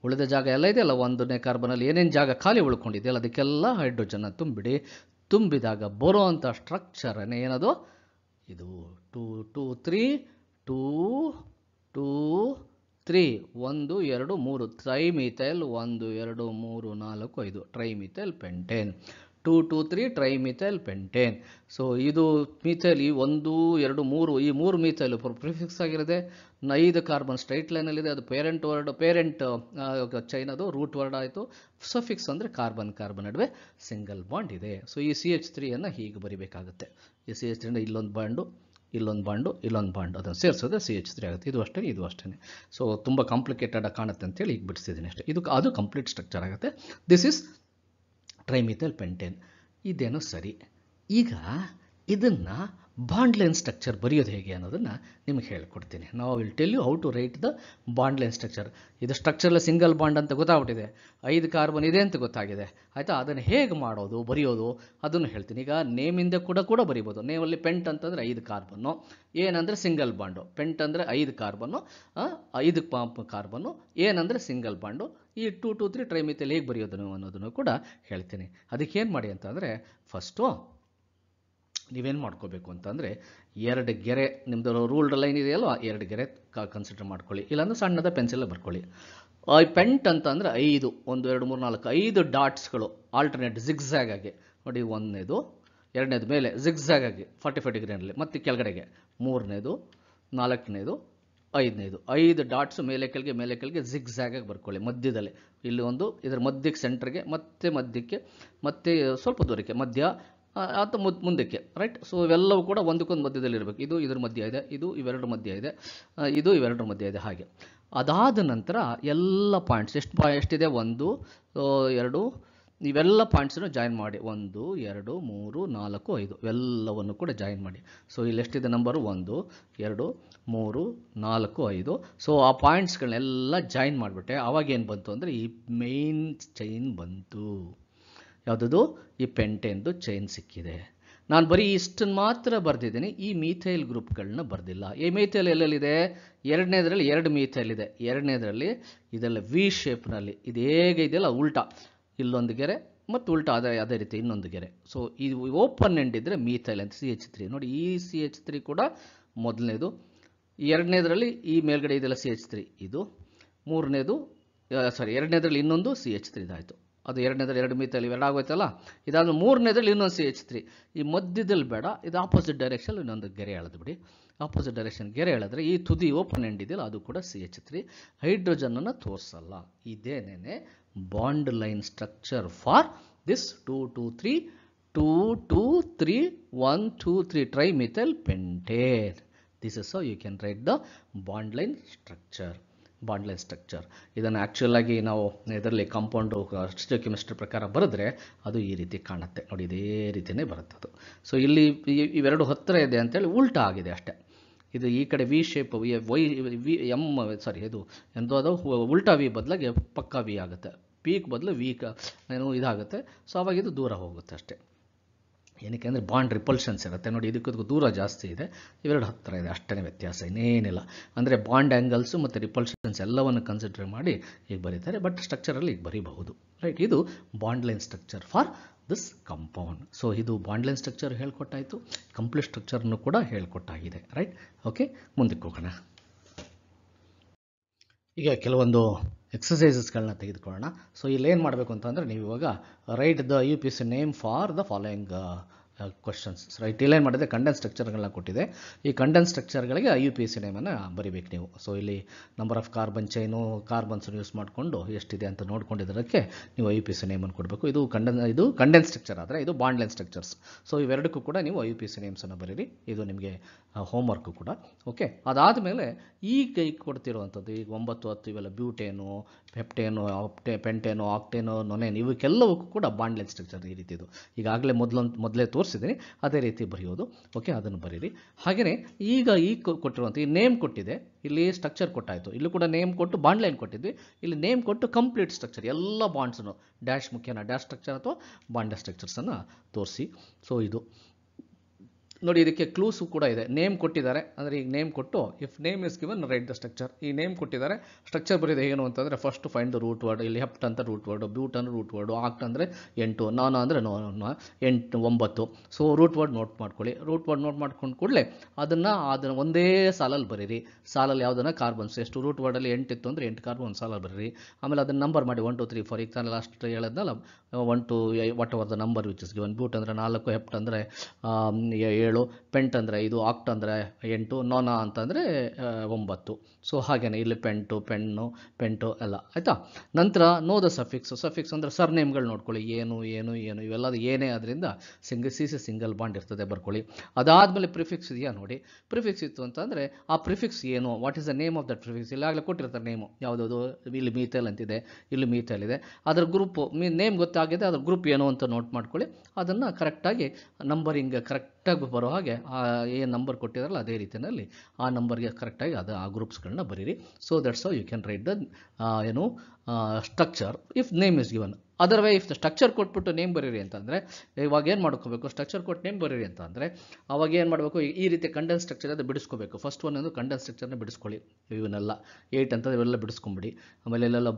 ಉಳಿದ ಜಾಗ ಎಲ್ಲ ಇದೆಯಲ್ಲ ಒಂದನೇ ಕಾರ್ಬನಲ್ಲಿ ಏನೇನು ಜಾಗ ಖಾಲಿ ಉಳ್ಕೊಂಡಿದೆಯಲ್ಲ ಅದಕ್ಕೆಲ್ಲ ಹೈಡ್ರೋಜನ್ನ ತುಂಬಿಡಿ ತುಂಬಿದಾಗ ಬರೋ ಅಂಥ ಸ್ಟ್ರಕ್ಚರನೇ ಏನದು ಇದು two two three two two three ಒಂದು ಎರಡು ಮೂರು ಟ್ರೈಮಿಥೈಲ್ ಒಂದು ಎರಡು ಮೂರು ನಾಲ್ಕು ಐದು trimethyl pentane two two three trimethyl pentane so ಇದು ಮೀಥೈಲ್ ಈ ಒಂದು ಎರಡು ಮೂರು ಈ ಮೂರು ಮೀಥೈಲ್ ಪ್ರಿಫಿಕ್ಸ್ ಆಗಿರೋದೆ ಐದು ಕಾರ್ಬನ್ ಸ್ಟ್ರೈಟ್ ಲೈನಲ್ಲಿದೆ ಅದು ಪೇರೆಂಟ್ ವರ್ಡ್ ಪೇರೆಂಟ್ ಚೈನದು ರೂಟ್ ವರ್ಡ್ ಆಯಿತು ಸಫಿಕ್ಸ್ ಅಂದರೆ ಕಾರ್ಬನ್ ಕಾರ್ಬನ್ ನಡುವೆ ಸಿಂಗಲ್ ಬಾಂಡ್ ಇದೆ ಸೊ ಈ ಸಿ ಎಚ್ ತ್ರೀಯನ್ನು ಹೀಗೆ ಬರಿಬೇಕಾಗುತ್ತೆ ಈ ಸಿ ಎಚ್ ತ್ರೀನ ಇಲ್ಲೊಂದು ಬಾಂಡು ಇಲ್ಲೊಂದು ಬಾಂಡು ಇಲ್ಲೊಂದು ಬಾಂಡು ಅದನ್ನು ಸೇರಿಸಿದ್ರೆ ಸಿ ಎಚ್ ತ್ರೀ ಆಗುತ್ತೆ ಇದು ಅಷ್ಟೇ ಇದು ಅಷ್ಟೇ ಸೊ ತುಂಬ ಕಾಂಪ್ಲಿಕೇಟೆಡಾಗಿ ಕಾಣುತ್ತೆ ಅಂತೇಳಿ ಈಗ ಬಿಡಿಸಿದ್ದೀನಿ ಅಷ್ಟೇ ಇದು ಅದು ಕಂಪ್ಲೀಟ್ ಸ್ಟ್ರಕ್ಚರ್ ಆಗುತ್ತೆ ದಿಸ್ ಈಸ್ ಟ್ರೈಮಿಥೆಲ್ ಪೆಂಟೇನ್ ಇದೇನು ಸರಿ ಈಗ ಇದನ್ನು ಬಾಂಡ್ಲೈನ್ ಸ್ಟ್ರಕ್ಚರ್ ಬರೆಯೋದು ಹೇಗೆ ಅನ್ನೋದನ್ನು ನಿಮಗೆ ಹೇಳ್ಕೊಡ್ತೀನಿ ನಾವು will tell you how to write the bond line structure ಇದು ಸ್ಟ್ರಕ್ಚರ್ಲ ಸಿಂಗಲ್ ಬಾಂಡ್ ಅಂತ ಗೊತ್ತಾಗ್ಬಿಟ್ಟಿದೆ ಐದು ಕಾರ್ಬನ್ ಇದೆ ಅಂತ ಗೊತ್ತಾಗಿದೆ ಆಯಿತಾ ಅದನ್ನು ಹೇಗೆ ಮಾಡೋದು ಬರೆಯೋದು ಅದನ್ನು ಹೇಳ್ತೀನಿ ಈಗ ನೇಮಿಂದ ಕೂಡ ಕೂಡ ಬರಿಬೋದು ನೇಮಲ್ಲಿ ಪೆಂಟ್ ಅಂತಂದರೆ ಐದು ಕಾರ್ಬನ್ನು ಏನಂದರೆ ಸಿಂಗಲ್ ಬಾಂಡು ಪೆಂಟ್ ಅಂದರೆ ಐದು ಕಾರ್ಬನ್ನು ಐದು ಪಾಂಪ್ ಕಾರ್ಬನ್ನು ಏನಂದರೆ ಸಿಂಗಲ್ ಬಾಂಡು ಈ ಟೂ ಟು ತ್ರೀ ಟ್ರೈಮಿತಲ್ಲಿ ಹೇಗೆ ಬರೆಯೋದನ್ನು ಅನ್ನೋದನ್ನು ಕೂಡ ಹೇಳ್ತೀನಿ ಅದಕ್ಕೆ ಏನು ಮಾಡಿ ಅಂತಂದರೆ ಫಸ್ಟು ನೀವೇನು ಮಾಡ್ಕೋಬೇಕು ಅಂತಂದರೆ ಎರಡು ಗೆರೆ ನಿಮ್ಮದು ರೂಲ್ಡ್ ಲೈನ್ ಇದೆಯಲ್ವ ಎರಡು ಗೆರೆ ಕನ್ಸಿಡರ್ ಮಾಡ್ಕೊಳ್ಳಿ ಇಲ್ಲಾಂದ್ರೆ ಸಣ್ಣದ ಪೆನ್ಸಿಲ್ ಬರ್ಕೊಳ್ಳಿ ಐ ಪೆಂಟ್ ಅಂತಂದರೆ ಐದು ಒಂದು ಎರಡು ಮೂರು ನಾಲ್ಕು ಐದು ಡಾಟ್ಸ್ಗಳು ಆಲ್ಟರ್ನೇಟ್ ಝಿಗ್ಝ್ಯಾಗ್ ಆಗಿ ನೋಡಿ ಒಂದನೇದು ಎರಡನೇದು ಮೇಲೆ ಝಿಗ್ಝ್ಯಾಗ್ ಆಗಿ ಫಾರ್ಟಿ ಫೈವ್ ಡಿಗ್ರಿನಲ್ಲಿ ಮತ್ತು ಕೆಳಗಡೆಗೆ ಮೂರನೇದು ನಾಲ್ಕನೇದು ಐದನೇದು ಐದು ಡಾಟ್ಸ್ ಮೇಲೆ ಕೆಳಗೆ ಮೇಲೆ ಕೆಳಗೆ ಜಿಗ್ ಆಗಿ ಬರ್ಕೊಳ್ಳಿ ಮಧ್ಯದಲ್ಲಿ ಇಲ್ಲಿ ಒಂದು ಇದರ ಮಧ್ಯಕ್ಕೆ ಸೆಂಟ್ರಿಗೆ ಮತ್ತೆ ಮಧ್ಯಕ್ಕೆ ಮತ್ತೆ ಸ್ವಲ್ಪ ದೂರಕ್ಕೆ ಮಧ್ಯ ಅಥವಾ ಮುದ್ ಮುಂದಕ್ಕೆ ರೈಟ್ ಸೊ ಇವೆಲ್ಲವೂ ಕೂಡ ಒಂದಕ್ಕೊಂದು ಮಧ್ಯದಲ್ಲಿ ಇರಬೇಕು ಇದು ಇದರ ಮಧ್ಯ ಇದೆ ಇದು ಇವೆರಡರ ಮಧ್ಯ ಇದೆ ಇದು ಇವೆರಡರ ಮಧ್ಯ ಇದೆ ಹಾಗೆ ಅದಾದ ನಂತರ ಎಲ್ಲ ಪಾಯಿಂಟ್ಸ್ ಎಷ್ಟು ಪಾ ಎಷ್ಟಿದೆ ಒಂದು ಎರಡು ಇವೆಲ್ಲ ಪಾಯಿಂಟ್ಸನ್ನು ಜಾಯಿನ್ ಮಾಡಿ ಒಂದು ಎರಡು ಮೂರು ನಾಲ್ಕು ಐದು ಇವೆಲ್ಲವನ್ನು ಕೂಡ ಜಾಯಿನ್ ಮಾಡಿ ಸೊ ಇಲ್ಲಿ ಎಷ್ಟಿದೆ ನಂಬರು ಒಂದು ಎರಡು ಮೂರು ನಾಲ್ಕು ಐದು ಸೊ ಆ ಪಾಯಿಂಟ್ಸ್ಗಳನ್ನೆಲ್ಲ ಜಾಯಿನ್ ಮಾಡಿಬಿಟ್ಟೆ ಆವಾಗ ಏನು ಬಂತು ಅಂದರೆ ಈ ಮೇನ್ ಚೈನ್ ಬಂತು ಯಾವುದದು ಈ ಪೆಂಟೆಂದು ಚೈನ್ ಸಿಕ್ಕಿದೆ ನಾನು ಬರೀ ಇಷ್ಟನ್ನು ಮಾತ್ರ ಬರೆದಿದ್ದೀನಿ ಈ ಮೀಥೈಲ್ ಗ್ರೂಪ್ಗಳನ್ನ ಬರೆದಿಲ್ಲ ಈ ಮೀಥೈಲ್ ಎಲ್ಲೆಲ್ಲಿದೆ ಎರಡನೇದರಲ್ಲಿ ಎರಡು ಮೀಥೈಲ್ ಇದೆ ಎರಡನೇದರಲ್ಲಿ ಇದೆಲ್ಲ ವಿ ಶೇಪ್ನಲ್ಲಿ ಇದು ಹೇಗೆ ಇದೆಯಲ್ಲ ಉಲ್ಟಾ ಇಲ್ಲೊಂದು ಗೆರೆ ಮತ್ತು ಉಲ್ಟಾ ಅದೇ ಅದೇ ರೀತಿ ಇನ್ನೊಂದು ಗೆರೆ ಸೊ ಇದು ಓಪನ್ ಎಂಡ್ ಇದ್ದರೆ ಮೀಥೈಲ್ ಅಂತ ಸಿ ಎಚ್ ತ್ರೀ ನೋಡಿ ಈ ಸಿ ಎಚ್ ತ್ರೀ ಕೂಡ ಮೊದಲನೇದು ಎರಡನೇದರಲ್ಲಿ ಈ ಮೇಲ್ಗಡೆ ಇದೆಲ್ಲ ಸಿ ಎಚ್ ತ್ರೀ ಇದು ಮೂರನೇದು ಸಾರಿ ಎರಡನೇದ್ರಲ್ಲಿ ಇನ್ನೊಂದು ಸಿ ಎಚ್ ತ್ರೀದಾಯಿತು ಅದು ಎರಡನೇದ್ರಲ್ಲಿ ಎರಡು ಮೀತಲ್ಲಿ ಇವೆರಡು ಆಗೋಯ್ತಲ್ಲ ಇದಾದ ಮೂರನೇದ್ರಲ್ಲಿ ಇನ್ನೊಂದು ಸಿ ಎಚ್ ತ್ರೀ ಈ ಮಧ್ಯದಲ್ಲಿ ಬೇಡ ಇದು ಆಪೋಸಿಟ್ ಡೈರೆಕ್ಷನ್ ಇನ್ನೊಂದು ಗೆರೆ ಎಳೆದು ಬಿಡಿ ಆಪೋಸಿಟ್ ಡೈರೆಕ್ಷನ್ ಗೆರೆ ಎಳೆದ್ರೆ ಈ ತುದಿ ಓಪನ್ ಎಂಡ್ ಅದು ಕೂಡ ಸಿ ಎಚ್ ತ್ರೀ ಹೈಡ್ರೋಜನನ್ನು ತೋರಿಸಲ್ಲ ಇದೇನೇ bond line structure for this two two three two two three one two three trimethyl pentane this is you can write the bond line structure line structure ಇದನ್ನು ಆ್ಯಕ್ಚುಲಾಗಿ ನಾವು ಇದರಲ್ಲಿ compound chemistry ಪ್ರಕಾರ ಬರೆದ್ರೆ ಅದು ಈ ರೀತಿ ಕಾಣುತ್ತೆ ನೋಡಿ ಇದೇ ರೀತಿಯೇ ಬರುತ್ತೆ ಅದು ಸೊ ಇಲ್ಲಿ ಇವೆರಡು ಹತ್ತಿರ ಇದೆ ಅಂತೇಳಿ ಉಲ್ಟಾ ಆಗಿದೆ ಅಷ್ಟೇ ಇದು ಈ ಕಡೆ V shape Y V M sorry ಇದು ಎಂದು ಅದು ಉಲ್ಟಾ ವಿ ಬದಲಾಗಿ ಪಕ್ಕಾ ವಿ ಆಗುತ್ತೆ ಪೀಕ್ ಬದಲು ವೀಕ್ ಏನು ಇದಾಗುತ್ತೆ ಸೊ ಅವಾಗಿದು ಇದು ದೂರ ಹೋಗುತ್ತೆ ಅಷ್ಟೇ ಏನಕ್ಕೆ ಅಂದರೆ ಬಾಂಡ್ ರಿಪಲ್ಷನ್ಸ್ ಇರುತ್ತೆ ನೋಡಿ ಇದಕ್ಕೂ ದೂರ ಜಾಸ್ತಿ ಇದೆ ಇವೆರಡು ಹತ್ತಿರ ಇದೆ ಅಷ್ಟೇ ವ್ಯತ್ಯಾಸ ಇನ್ನೇನಿಲ್ಲ ಅಂದರೆ ಬಾಂಡ್ ಆ್ಯಂಗಲ್ಸು ಮತ್ತು ರಿಪಲ್ಷನ್ಸ್ ಎಲ್ಲವನ್ನು ಕನ್ಸಿಡರ್ ಮಾಡಿ ಈಗ ಬರೀತಾರೆ ಬಟ್ ಸ್ಟ್ರಕ್ಚರಲ್ಲಿ ಈಗ ಬರೀಬಹುದು ರೈಟ್ ಇದು bond line structure for this compound so ಇದು ಬಾಂಡ್ ಲೈನ್ ಸ್ಟ್ರಕ್ಚರ್ ಹೇಳ್ಕೊಟ್ಟಾಯಿತು ಕಂಪ್ಲೀಟ್ ಸ್ಟ್ರಕ್ಚರ್ನು ಕೂಡ ಹೇಳ್ಕೊಟ್ಟಾಗಿದೆ ರೈಟ್ ಓಕೆ ಮುಂದಕ್ಕೆ ಹೋಗೋಣ ಈಗ ಕೆಲವೊಂದು ಎಕ್ಸಸೈಸಸ್ಗಳನ್ನ ತೆಗೆದುಕೊಳ್ಳೋಣ ಸೊ ಏನು ಮಾಡಬೇಕು ಅಂತಂದರೆ ನೀವು ಇವಾಗ write the U P S name for the following questions right ಇಲ್ಲೇನು ಮಾಡಿದೆ ಕಂಡೆನ್ಸ್ ಸ್ಟ್ರಕ್ಚರ್ಗಳನ್ನ ಕೊಟ್ಟಿದೆ ಈ ಕಂಡೆನ್ಸ್ ಸ್ಟ್ರಕ್ಚರ್ಗಳಿಗೆ ಐ ಯು ಪಿ ಸಿ ನೇಮನ್ನು ಬರಿಬೇಕು ನೀವು ಸೊ ಇಲ್ಲಿ ನಂಬರ್ ಆಫ್ ಕಾರ್ಬನ್ ಚೈನು ಕಾರ್ಬನ್ಸನ್ನು ಯೂಸ್ ಮಾಡಿಕೊಂಡು ಎಷ್ಟಿದೆ ಅಂತ ನೋಡ್ಕೊಂಡಿದ್ದಕ್ಕೆ ನೀವು ಐ ಯು ಪಿ ಸಿ ನೇಮನ್ನು ಕೊಡಬೇಕು ಇದು ಕಂಡನ್ ಇದು ಕಂಡೆನ್ಸ್ ಸ್ಟ್ರಕ್ಚರ್ ಆದರೆ ಇದು ಬಾಂಡ್ ಲೈನ್ ಸ್ಟ್ರಕ್ಚರ್ಸ್ ಸೊ ಇವೆರಡಕ್ಕೂ ಕೂಡ ನೀವು ಐ ಯು ಪಿ ಸಿ ನೇಮ್ಸನ್ನು ಬರೀರಿ ಇದು ನಿಮಗೆ ಹೋಮ್ವರ್ಕು ಕೂಡ ಓಕೆ ಅದಾದಮೇಲೆ ಈಗ ಕೊಡ್ತಿರುವಂಥದ್ದು ಈಗ ಒಂಬತ್ತು ಹತ್ತು ಇವೆಲ್ಲ ಬ್ಯೂಟೇನು ಪೆಪ್ಟೇನು ಆಪ್ಟೆ ಪೆಂಟೇನು ಆಕ್ಟೇನು ನೊನೇನು ಇವಕ್ಕೆಲ್ಲವಕ್ಕೂ ಕೂಡ ಲೈನ್ ಸ್ಟ್ರಕ್ಚರ್ ಈ ರೀತಿ ಇದು ಈಗಾಗಲೇ ಮೊದಲೊಂದು ಮೊದಲೇ ತೋರಿಸಿದ್ದೀನಿ ಅದೇ ರೀತಿ ಬರೆಯೋದು ಓಕೆ ಅದನ್ನು ಬರೀರಿ ಹಾಗೆಯೇ ಈಗ ಈ ಕೊಟ್ಟಿರುವಂಥ ಈ ನೇಮ್ ಕೊಟ್ಟಿದೆ ಇಲ್ಲಿ ಸ್ಟ್ರಕ್ಚರ್ ಕೊಟ್ಟಾಯಿತು ಇಲ್ಲಿ ಕೂಡ ನೇಮ್ ಕೊಟ್ಟು ಬಾಂಡ್ ಲೈನ್ ಕೊಟ್ಟಿದ್ವಿ ಇಲ್ಲಿ ನೇಮ್ ಕೊಟ್ಟು ಕಂಪ್ಲೀಟ್ ಸ್ಟ್ರಕ್ಚರ್ ಎಲ್ಲ ಬಾಂಡ್ಸನ್ನು ಡ್ಯಾಶ್ ಮುಖ್ಯನ ಡ್ಯಾಶ್ ಸ್ಟ್ರಕ್ಚರ್ ಅಥವಾ ಬಾಂಡ್ ಸ್ಟ್ರಕ್ಚರ್ಸನ್ನು ತೋರಿಸಿ ಸೊ ಇದು ನೋಡಿ ಇದಕ್ಕೆ ಕ್ಲೂಸು ಕೂಡ ಇದೆ ನೇಮ್ ಕೊಟ್ಟಿದ್ದಾರೆ ಅಂದರೆ ಈಗ ನೇಮ್ ಕೊಟ್ಟು if name is given write the structure ಈ ನೇಮ್ ಕೊಟ್ಟಿದ್ದಾರೆ ಸ್ಟ್ರಕ್ಚರ್ ಬರೀದೆ ಏನು ಅಂತಂದರೆ first find the root word ಇಲ್ಲಿ ಹೆಪ್ಟ್ ಅಂತ ರೂಟ್ ವರ್ಡು ಬ್ಯೂಟ್ ಅಂದರೆ ರೂಟ್ ವರ್ಡು ಆಕ್ಟ್ ಅಂದರೆ ಎಂಟು ನಾನು ಅಂದರೆ ನೋ ಎಂಟು ಒಂಬತ್ತು ಸೊ ರೂಟ್ ವರ್ಡ್ ನೋಟ್ ಮಾಡ್ಕೊಳ್ಳಿ ರೂಟ್ ವರ್ಡ್ ನೋಟ್ ಮಾಡ್ಕೊಂಡು ಕೂಡಲೇ ಅದನ್ನು ಅದನ್ನು ಒಂದೇ ಸಾಲಲ್ಲಿ ಬರೀರಿ ಸಾಲಲ್ಲಿ ಯಾವುದನ್ನು ಕಾರ್ಬನ್ಸ್ ಎಷ್ಟು ರೂಟ್ ವರ್ಡಲ್ಲಿ ಎಂಟು ಇತ್ತು ಅಂದರೆ ಎಂಟು ಕಾರ್ಬನ್ ಒಂದು ಸಾಲಲ್ಲಿ ಬರೀರಿ ಆಮೇಲೆ ಅದನ್ನು ನಂಬರ್ ಮಾಡಿ ಒನ್ ಟು ತ್ರೀ ಫೋರ್ ಈಗ ಲಾಸ್ಟ್ ಹೇಳಿದ್ನಲ್ಲ one two what are the number which is given but ಅಂದರೆ ನಾಲ್ಕು ಹೆಪ್ಟ್ ಅಂದರೆ ಏಳು ಪೆಂಟ್ ಅಂದರೆ ಐದು ಆಕ್ಟ್ ಅಂದರೆ ಎಂಟು ನೋನಾ ಅಂತಂದರೆ ಒಂಬತ್ತು ಸೊ ಹಾಗೆಯೇ ಇಲ್ಲಿ ಪೆಂಟು ಪೆನ್ನು ಪೆಂಟು ಎಲ್ಲ ಆಯಿತಾ ನಂತರ ನೋ ದ ಸಫಿಕ್ಸ್ ಸಫಿಕ್ಸ್ ಅಂದರೆ ನೇಮ್ಗಳು ನೋಡ್ಕೊಳ್ಳಿ ಏನು ಏನು ಏನು ಇವೆಲ್ಲ ಏನೇ ಆದ್ದರಿಂದ single C C single bond ಇರ್ತದೆ ಬರ್ಕೊಳ್ಳಿ ಅದಾದಮೇಲೆ ಪ್ರಿಫಿಕ್ಸ್ ಇದೆಯಾ ನೋಡಿ ಪ್ರಿಫಿಕ್ಸ್ ಇತ್ತು ಅಂತಂದರೆ ಆ ಪ್ರಿಫಿಕ್ಸ್ ಏನು what is the name of that prefix ಇಲ್ಲಾಗಲೇ ಕೊಟ್ಟಿರ್ತಾರೆ ನೇಮು ಯಾವುದಾದ್ರು ಇಲ್ಲಿ ಮೀತೇಲ್ ಅಂತಿದೆ ಇಲ್ಲಿ ಮೀತೇಲ್ ಇದೆ ಅದರ ಗ್ರೂಪ್ ಮೀನ್ ನೇಮ್ ಗೊತ್ತಾಗಿದೆ ಅದರ ಗ್ರೂಪ್ ಏನು ಅಂತ ನೋಟ್ ಮಾಡ್ಕೊಳ್ಳಿ ಅದನ್ನು ಕರೆಕ್ಟಾಗಿ ನಂಬರಿಂಗ್ ಕರೆಕ್ಟ್ ಕರೆಕ್ಟಾಗಿ ಬರೋ ಹಾಗೆ ಆ ಏನು ನಂಬರ್ ಕೊಟ್ಟಿದಾರಲ್ಲ ಅದೇ ರೀತಿಯಲ್ಲಿ ಆ ನಂಬರ್ಗೆ ಕರೆಕ್ಟಾಗಿ ಅದು ಆ ಗ್ರೂಪ್ಸ್ಗಳನ್ನ ಬರೀರಿ so that's how you can write the ಏನು structure if name is given other way if structure ಕೊಟ್ಬಿಟ್ಟು ನೇಮ್ ಬರೀರಿ ಅಂತಂದರೆ ಇವಾಗ ಏನು ಮಾಡ್ಕೋಬೇಕು ಸ್ಟ್ರಕ್ಚರ್ ಕೊಟ್ಟು ನೇಮ್ ಬರೀರಿ ಅಂತಂದರೆ ಅವಾಗ ಏನು ಮಾಡಬೇಕು ಈ ರೀತಿ ಕಂಡೆನ್ಸ್ ಸ್ಟ್ರಕ್ಚರ್ ಅದು ಬಿಡಿಸ್ಕೋಬೇಕು ಫಸ್ಟ್ ಒನ್ ಒಂದು ಕಂಡೆನ್ಸ್ ಸ್ಟ್ರಕ್ಚರ್ನ ಬಿಡಿಸ್ಕೊಳ್ಳಿ ಇವನ್ನೆಲ್ಲ ಏಯ್ಟ್ ಅಂತ ಇವೆಲ್ಲ ಬಿಡಿಸ್ಕೊಂಬಿಡಿ ಆಮೇಲೆ ಇಲ್ಲೆಲ್ಲ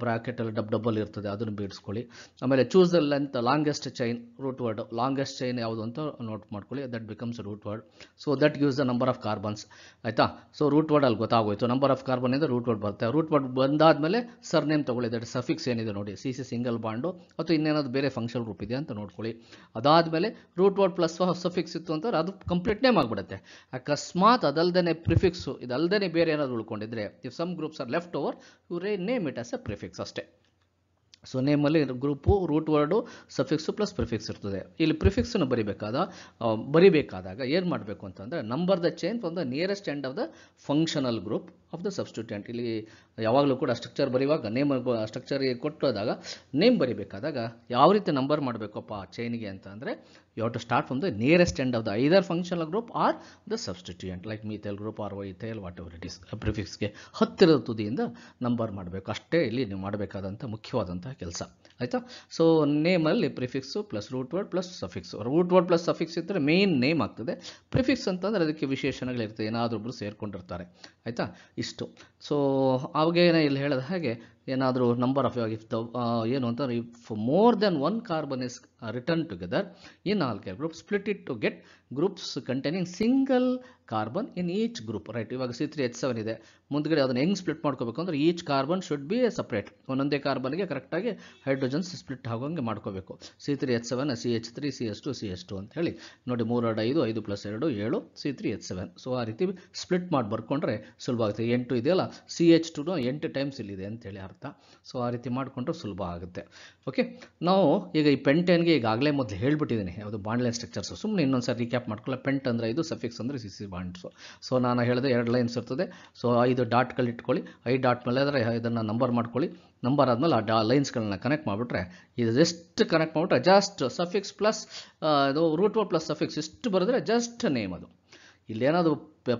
ಎಲ್ಲ ಡಬ್ ಡಬ್ಬಲ್ ಇರ್ತದೆ ಅದನ್ನು ಬಿಡಿಸ್ಕೊಳ್ಳಿ ಆಮೇಲೆ ಚೂಸ್ ಅಂತ longest chain root word longest chain ಯಾವುದು ಅಂತ ನೋಟ್ ಮಾಡ್ಕೊಳ್ಳಿ that becomes root word so that gives the number of carbons ಆಯಿತಾ ಸೊ ರೂಟ್ ವರ್ಡ್ ಅಲ್ಲಿ ಗೊತ್ತಾಗೋಯ್ತು ನಂಬರ್ ಆಫ್ ಕಾರ್ಬನ್ ಇಂದ ರೂಟ್ ವರ್ಡ್ ಬರುತ್ತೆ ರೂಟ್ ವರ್ಡ್ ಬಂದಾದಮೇಲೆ ನೇಮ್ ತಗೊಳ್ಳಿ ದಟ್ ಸಫಿಕ್ಸ್ ಏನಿದೆ ನೋಡಿ ಸಿ ಸಿ ಸಿಂಗಲ್ ಬಾಂಡು ಅಥವಾ ಇನ್ನೇನಾದ್ರು ಬೇರೆ ಫಂಕ್ಷನ್ ರೂಪ್ ಇದೆ ಅಂತ ನೋಡ್ಕೊಳ್ಳಿ ಅದಾದಮೇಲೆ ರೂಟ್ ವರ್ಡ್ ಪ್ಲಸ್ ಸಫಿಕ್ಸ್ ಇತ್ತು ಅಂತಂದ್ರೆ ಅದು ಕಂಪ್ಲೀಟ್ ನೇಮ್ ಆಗಿಬಿಡುತ್ತೆ ಅಕಸ್ಮಾತ್ ಅದಲ್ಲದೇ ಪ್ರಿಫಿಕ್ಸು ಇದಲ್ಲದೇ ಬೇರೆ ಏನಾದರೂ ಉಳ್ಕೊಂಡಿದ್ರೆ if some groups are left over you rename it as a prefix ಅಷ್ಟೇ ಸೊ ನೇಮಲ್ಲಿ group root word suffix plus prefix ಇರ್ತದೆ ಇಲ್ಲಿ ಪ್ರಿಫಿಕ್ಸನ್ನು ಬರಿಬೇಕಾದ ಬರಿಬೇಕಾದಾಗ ಏನು ಮಾಡಬೇಕು ಅಂತಂದರೆ number the change from the nearest end of the functional group of the substituent ಇಲ್ಲಿ ಯಾವಾಗಲೂ ಕೂಡ ಸ್ಟ್ರಕ್ಚರ್ ಬರೆಯುವಾಗ ನೇಮ್ ಸ್ಟ್ರಕ್ಚರಿಗೆ ಕೊಟ್ಟೋದಾಗ ನೇಮ್ ಬರಿಬೇಕಾದಾಗ ಯಾವ ರೀತಿ ನಂಬರ್ ಮಾಡಬೇಕಪ್ಪ ಚೈನ್ಗೆ ಅಂತ you have to start from the nearest end of the either functional group or the substituent like methyl group or ythyl whatever it is a ಪ್ರಿಫಿಕ್ಸ್ಗೆ ಹತ್ತಿರದ ತುದಿಯಿಂದ ನಂಬರ್ ಮಾಡಬೇಕು ಅಷ್ಟೇ ಇಲ್ಲಿ ನೀವು ಮಾಡಬೇಕಾದಂಥ ಮುಖ್ಯವಾದಂತಹ ಕೆಲಸ ಆಯಿತಾ ಸೊ ನೇಮಲ್ಲಿ prefix plus root word plus suffix root word plus suffix ಇದ್ದರೆ ಮೇನ್ ನೇಮ್ ಆಗ್ತದೆ ಪ್ರಿಫಿಕ್ಸ್ ಅಂತಂದರೆ ಅದಕ್ಕೆ ವಿಶೇಷಣಗಳಿರ್ತದೆ ಒಬ್ಬರು ಸೇರಿಕೊಂಡಿರ್ತಾರೆ ಆಯಿತಾ ಇಷ್ಟು ಸೊ ಅವಾಗೇನ ಇಲ್ಲಿ ಹೇಳಿದ ಹಾಗೆ ಏನಾದರೂ ನಂಬರ್ ಆಫ್ ಇಫ್ ದ ಏನು ಅಂತ if more than one carbon is return together in all care group split it to get groups containing single carbon in each group right ಇವಾಗ ಸಿ ತ್ರೀ ಎಚ್ ಸೆವೆನ್ ಇದೆ ಮುಂದ್ಗಡೆ ಅದನ್ನು ಹೆಂಗೆ split ಮಾಡ್ಕೋಬೇಕು ಅಂದರೆ each carbon should be separate ಒಂದೊಂದೇ ಕಾರ್ಬನ್ಗೆ ಕರೆಕ್ಟಾಗಿ ಹೈಡ್ರೋಜನ್ಸ್ ಸ್ಪ್ಲಿಟ್ ಆಗೋಂಗೆ ಮಾಡ್ಕೋಬೇಕು C three H seven C H three C S two C S two ಅಂತ ಹೇಳಿ ನೋಡಿ ಎರಡು ಐದು ಐದು ಪ್ಲಸ್ ಎರಡು ಏಳು C three H seven so ಆ ರೀತಿ ಸ್ಪ್ಲಿಟ್ ಮಾಡಿ ಬರ್ಕೊಂಡ್ರೆ ಸುಲಭ ಆಗುತ್ತೆ ಎಂಟು ಇದೆಯಲ್ಲ ಸಿ ಎಚ್ ಟುನು ಎಂಟು ಟೈಮ್ಸ್ ಇಲ್ಲಿದೆ ಅಂತೇಳಿ ಅರ್ಥ ಸೊ ಆ ರೀತಿ ಮಾಡಿಕೊಂಡ್ರೆ ಸುಲಭ ಆಗುತ್ತೆ ಓಕೆ ನಾವು ಈಗ ಈ ಪೆಂಟೆನ್ಗೆ ಈಗಾಗಲೇ ಮೊದಲು ಹೇಳ್ಬಿಟ್ಟಿದ್ದೀನಿ ಯಾವುದು ಬಾಂಡ್ಲೈನ್ ಸ್ಟ್ರಕ್ಚರ್ಸ್ ಸುಮ್ಮನೆ ಇನ್ನೊಂದು ಸರಿ ಕ್ಯಾಪ್ ಜ್ಞಾಪ ಮಾಡ್ಕೊಳ್ಳಿ ಪೆಂಟ್ ಅಂದರೆ ಇದು ಸಫಿಕ್ಸ್ ಅಂದರೆ ಸಿ ಸಿ ಬಾಂಡ್ಸು ಸೊ ನಾನು ಹೇಳಿದೆ ಎರಡು ಲೈನ್ಸ್ ಇರ್ತದೆ ಸೊ ಐದು ಡಾಟ್ಗಳು ಇಟ್ಕೊಳ್ಳಿ ಐದು ಡಾಟ್ ಮೇಲೆ ಆದರೆ ಇದನ್ನು ನಂಬರ್ ಮಾಡ್ಕೊಳ್ಳಿ ನಂಬರ್ ಆದಮೇಲೆ ಆ ಡಾ ಲೈನ್ಸ್ಗಳನ್ನ ಕನೆಕ್ಟ್ ಮಾಡಿಬಿಟ್ರೆ ಇದು ಜಸ್ಟ್ ಕನೆಕ್ಟ್ ಮಾಡಿಬಿಟ್ರೆ ಜಸ್ಟ್ ಸಫಿಕ್ಸ್ ಪ್ಲಸ್ ಇದು ರೂಟ್ ವರ್ ಪ್ಲಸ್ ಸಫಿಕ್ಸ್ ಇಷ್ಟು ಬರೆದ್ರೆ ಜಸ್ಟ್ ನೇಮ್ ಅದು ಇಲ್ಲೇನಾದರೂ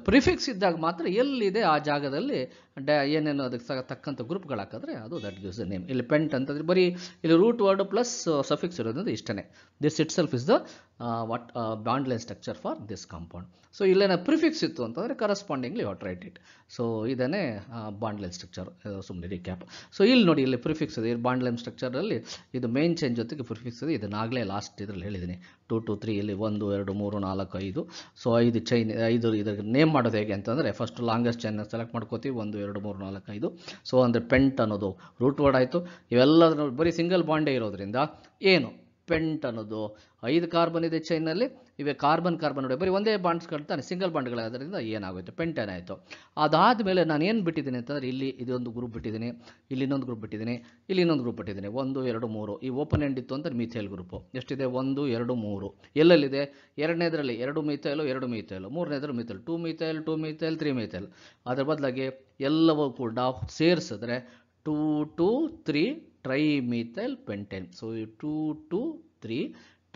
ಪ್ರಿಫಿಕ್ಸ್ ಇದ್ದಾಗ ಮಾತ್ರ ಎಲ್ಲಿದೆ ಆ ಜಾಗದಲ್ಲಿ ಡ್ಯಾ ಏನೇನು ಅದಕ್ಕೆ ತಕ್ಕಂಥ ಗ್ರೂಪ್ಗಳು ಹಾಕಿದ್ರೆ ಅದು ದಟ್ ಗಿವ್ಸ್ ದ ನೇಮ್ ಇಲ್ಲಿ ಪೆಂಟ್ ಅಂತಂದ್ರೆ ಬರೀ ಇಲ್ಲಿ ರೂಟ್ ವರ್ಡ್ ಪ್ಲಸ್ ಸಫಿಕ್ಸ್ ಇರೋದ್ರಿಂದ ಇಷ್ಟನೇ this itself self is the what line structure for this compound so ಇಲ್ಲೇನೋ ಪ್ರಿಫಿಕ್ಸ್ ಇತ್ತು ಅಂತಂದರೆ correspondingly what right it so ಇದನ್ನೇ ಬಾಂಡ್ಲೆಸ್ ಸ್ಟ್ರಕ್ಚರ್ ಸುಮ್ಮನೆ ಕ್ಯಾಪ್ ಸೊ ಇಲ್ಲಿ ನೋಡಿ ಇಲ್ಲಿ ಪ್ರಿಫಿಕ್ಸ್ ಇದೆ ಬಾಂಡ್ಲೆನ್ ಸ್ಟ್ರಕ್ಚರಲ್ಲಿ ಇದು ಮೇನ್ ಚೇಂಜ್ ಜೊತೆಗೆ ಪ್ರಿಫಿಕ್ಸ್ ಇದೆ ಇದನ್ನಾಗಲೇ ಲಾಸ್ಟ್ ಇದರಲ್ಲಿ ಹೇಳಿದ್ದೀನಿ ಟೂ ಟು ತ್ರೀ ಇಲ್ಲಿ ಒಂದು ಎರಡು ಮೂರು ನಾಲ್ಕು ಐದು ಸೊ ಐದು ಚೈನ್ ಐದು ಇದಕ್ಕೆ ನೇಮ್ ಮಾಡೋದು ಹೇಗೆ ಅಂತಂದರೆ ಫಸ್ಟ್ ಲಾಂಗೆಸ್ಟ್ ಚೈನ್ ಸೆಲೆಕ್ಟ್ ಮಾಡ್ಕೋತೀವಿ ಒಂದು ಎರಡು ಮೂರು ನಾಲ್ಕು ಐದು ಸೊ ಅಂದರೆ ಪೆಂಟ್ ಅನ್ನೋದು ರೂಟ್ ವರ್ಡ್ ಆಯಿತು ಇವೆಲ್ಲ ಬರೀ ಸಿಂಗಲ್ ಬಾಂಡೇ ಇರೋದ್ರಿಂದ ಏನು ಪೆಂಟ್ ಅನ್ನೋದು ಐದು ಕಾರ್ಬನ್ ಇದೆ ಚೈನಲ್ಲಿ ಇವೆ ಕಾರ್ಬನ್ ಕಾರ್ಬನ್ ನೋಡಿ ಬರೀ ಒಂದೇ ಬಾಂಡ್ಸ್ ಕಟ್ತಾನೆ ಸಿಂಗಲ್ ಬಾಂಡ್ಗಳಾದ್ರಿಂದ ಏನಾಗುತ್ತೆ ಪೆಂಟ್ ಏನಾಯಿತು ಅದಾದ ಮೇಲೆ ನಾನು ಏನು ಬಿಟ್ಟಿದ್ದೀನಿ ಅಂತಂದರೆ ಇಲ್ಲಿ ಇದೊಂದು ಗ್ರೂಪ್ ಬಿಟ್ಟಿದ್ದೀನಿ ಇಲ್ಲಿ ಇನ್ನೊಂದು ಗ್ರೂಪ್ ಬಿಟ್ಟಿದ್ದೀನಿ ಇಲ್ಲಿ ಇನ್ನೊಂದು ಗ್ರೂಪ್ ಬಿಟ್ಟಿದ್ದೀನಿ ಒಂದು ಎರಡು ಮೂರು ಈ ಓಪನ್ ಎಂಡ್ ಇತ್ತು ಅಂದರೆ ಮೀಥೇಲ್ ಗ್ರೂಪು ಎಷ್ಟಿದೆ ಒಂದು ಎರಡು ಮೂರು ಎಲ್ಲೆಲ್ಲಿದೆ ಎರಡನೇದರಲ್ಲಿ ಎರಡು ಮೀಥೈಲು ಎರಡು ಮೀಥೈಲು ಮೂರನೇದ್ರಲ್ಲಿ methyl two methyl two methyl three methyl ಅದರ ಬದಲಾಗಿ ಎಲ್ಲವೂ ಕೂಡ ಸೇರಿಸಿದ್ರೆ two two three trimethyl pentane. So 2 2, 3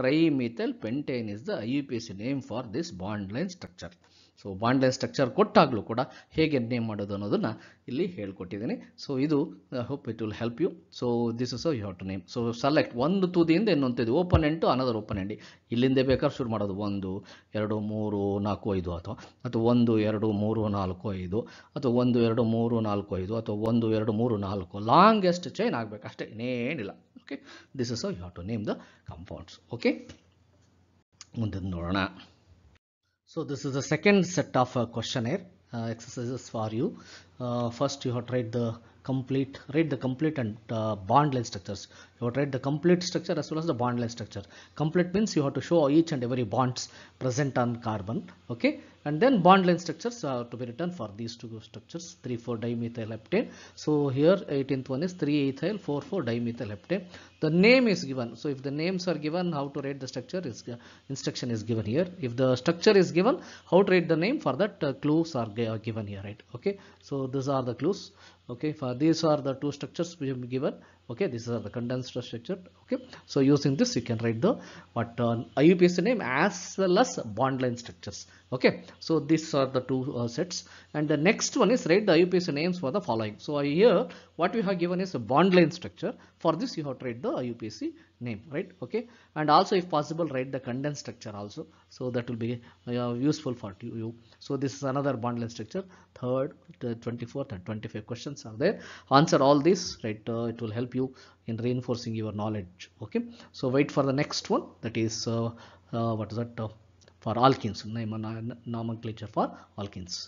trimethyl pentane is the IUPAC name for this bond line structure. So bond line structure ಕೊಟ್ಟಾಗಲೂ ಕೂಡ ಹೇಗೆ ನೇಮ್ ಮಾಡೋದು ಅನ್ನೋದನ್ನು ಇಲ್ಲಿ ಹೇಳ್ಕೊಟ್ಟಿದ್ದೀನಿ ಸೊ ಇದು I hope it will help you so this is you to name so select ಒಂದು ತುದಿಯಿಂದ ಇನ್ನೊಂದು open end to another open ಎಂಡಿ ಇಲ್ಲಿಂದೇ ಬೇಕಾದ್ರೆ ಶುರು ಮಾಡೋದು ಒಂದು ಎರಡು ಮೂರು ನಾಲ್ಕು ಐದು ಅಥವಾ ಅಥವಾ ಒಂದು ಎರಡು ಮೂರು ನಾಲ್ಕು ಐದು ಅಥವಾ ಒಂದು ಎರಡು ಮೂರು ನಾಲ್ಕು ಐದು ಅಥವಾ ಒಂದು ಎರಡು ಮೂರು ನಾಲ್ಕು ಲಾಂಗೆಸ್ಟ್ ಚೈನ್ ಆಗಬೇಕು ಅಷ್ಟೇ ಇನ್ನೇನಿಲ್ಲ okay this is you have to name the compounds okay ಮುಂದೆ ನೋಡೋಣ So this is the second set of uh, questionnaire uh, exercises for you. Uh, first you have to write the complete, write the complete and uh, bond line structures. You have to write the complete structure as well as the bond line structure. Complete means you have to show each and every bonds present on carbon. Okay and then bond line structures are to be written for these two structures 3 4 dimethyl heptane so here 18th one is 3 ethyl 4 4 dimethyl heptane the name is given so if the names are given how to write the structure is uh, instruction is given here if the structure is given how to write the name for that uh, clues are given here right okay so these are the clues okay for these are the two structures we have given okay these are the condensed structure okay so using this you can write the what uh, IUPAC name as well as bond line structures okay so these are the two uh, sets and the next one is write the IUPAC names for the following so here what we have given is a bond line structure for this you have to write the IUPAC name right okay and also if possible write the condensed structure also so that will be uh, useful for you so this is another bond line structure third 24th and 25 questions are there answer all these right uh, it will help you in reinforcing your knowledge okay so wait for the next one that is uh, uh, what is that uh, for alkenes nomenclature for alkenes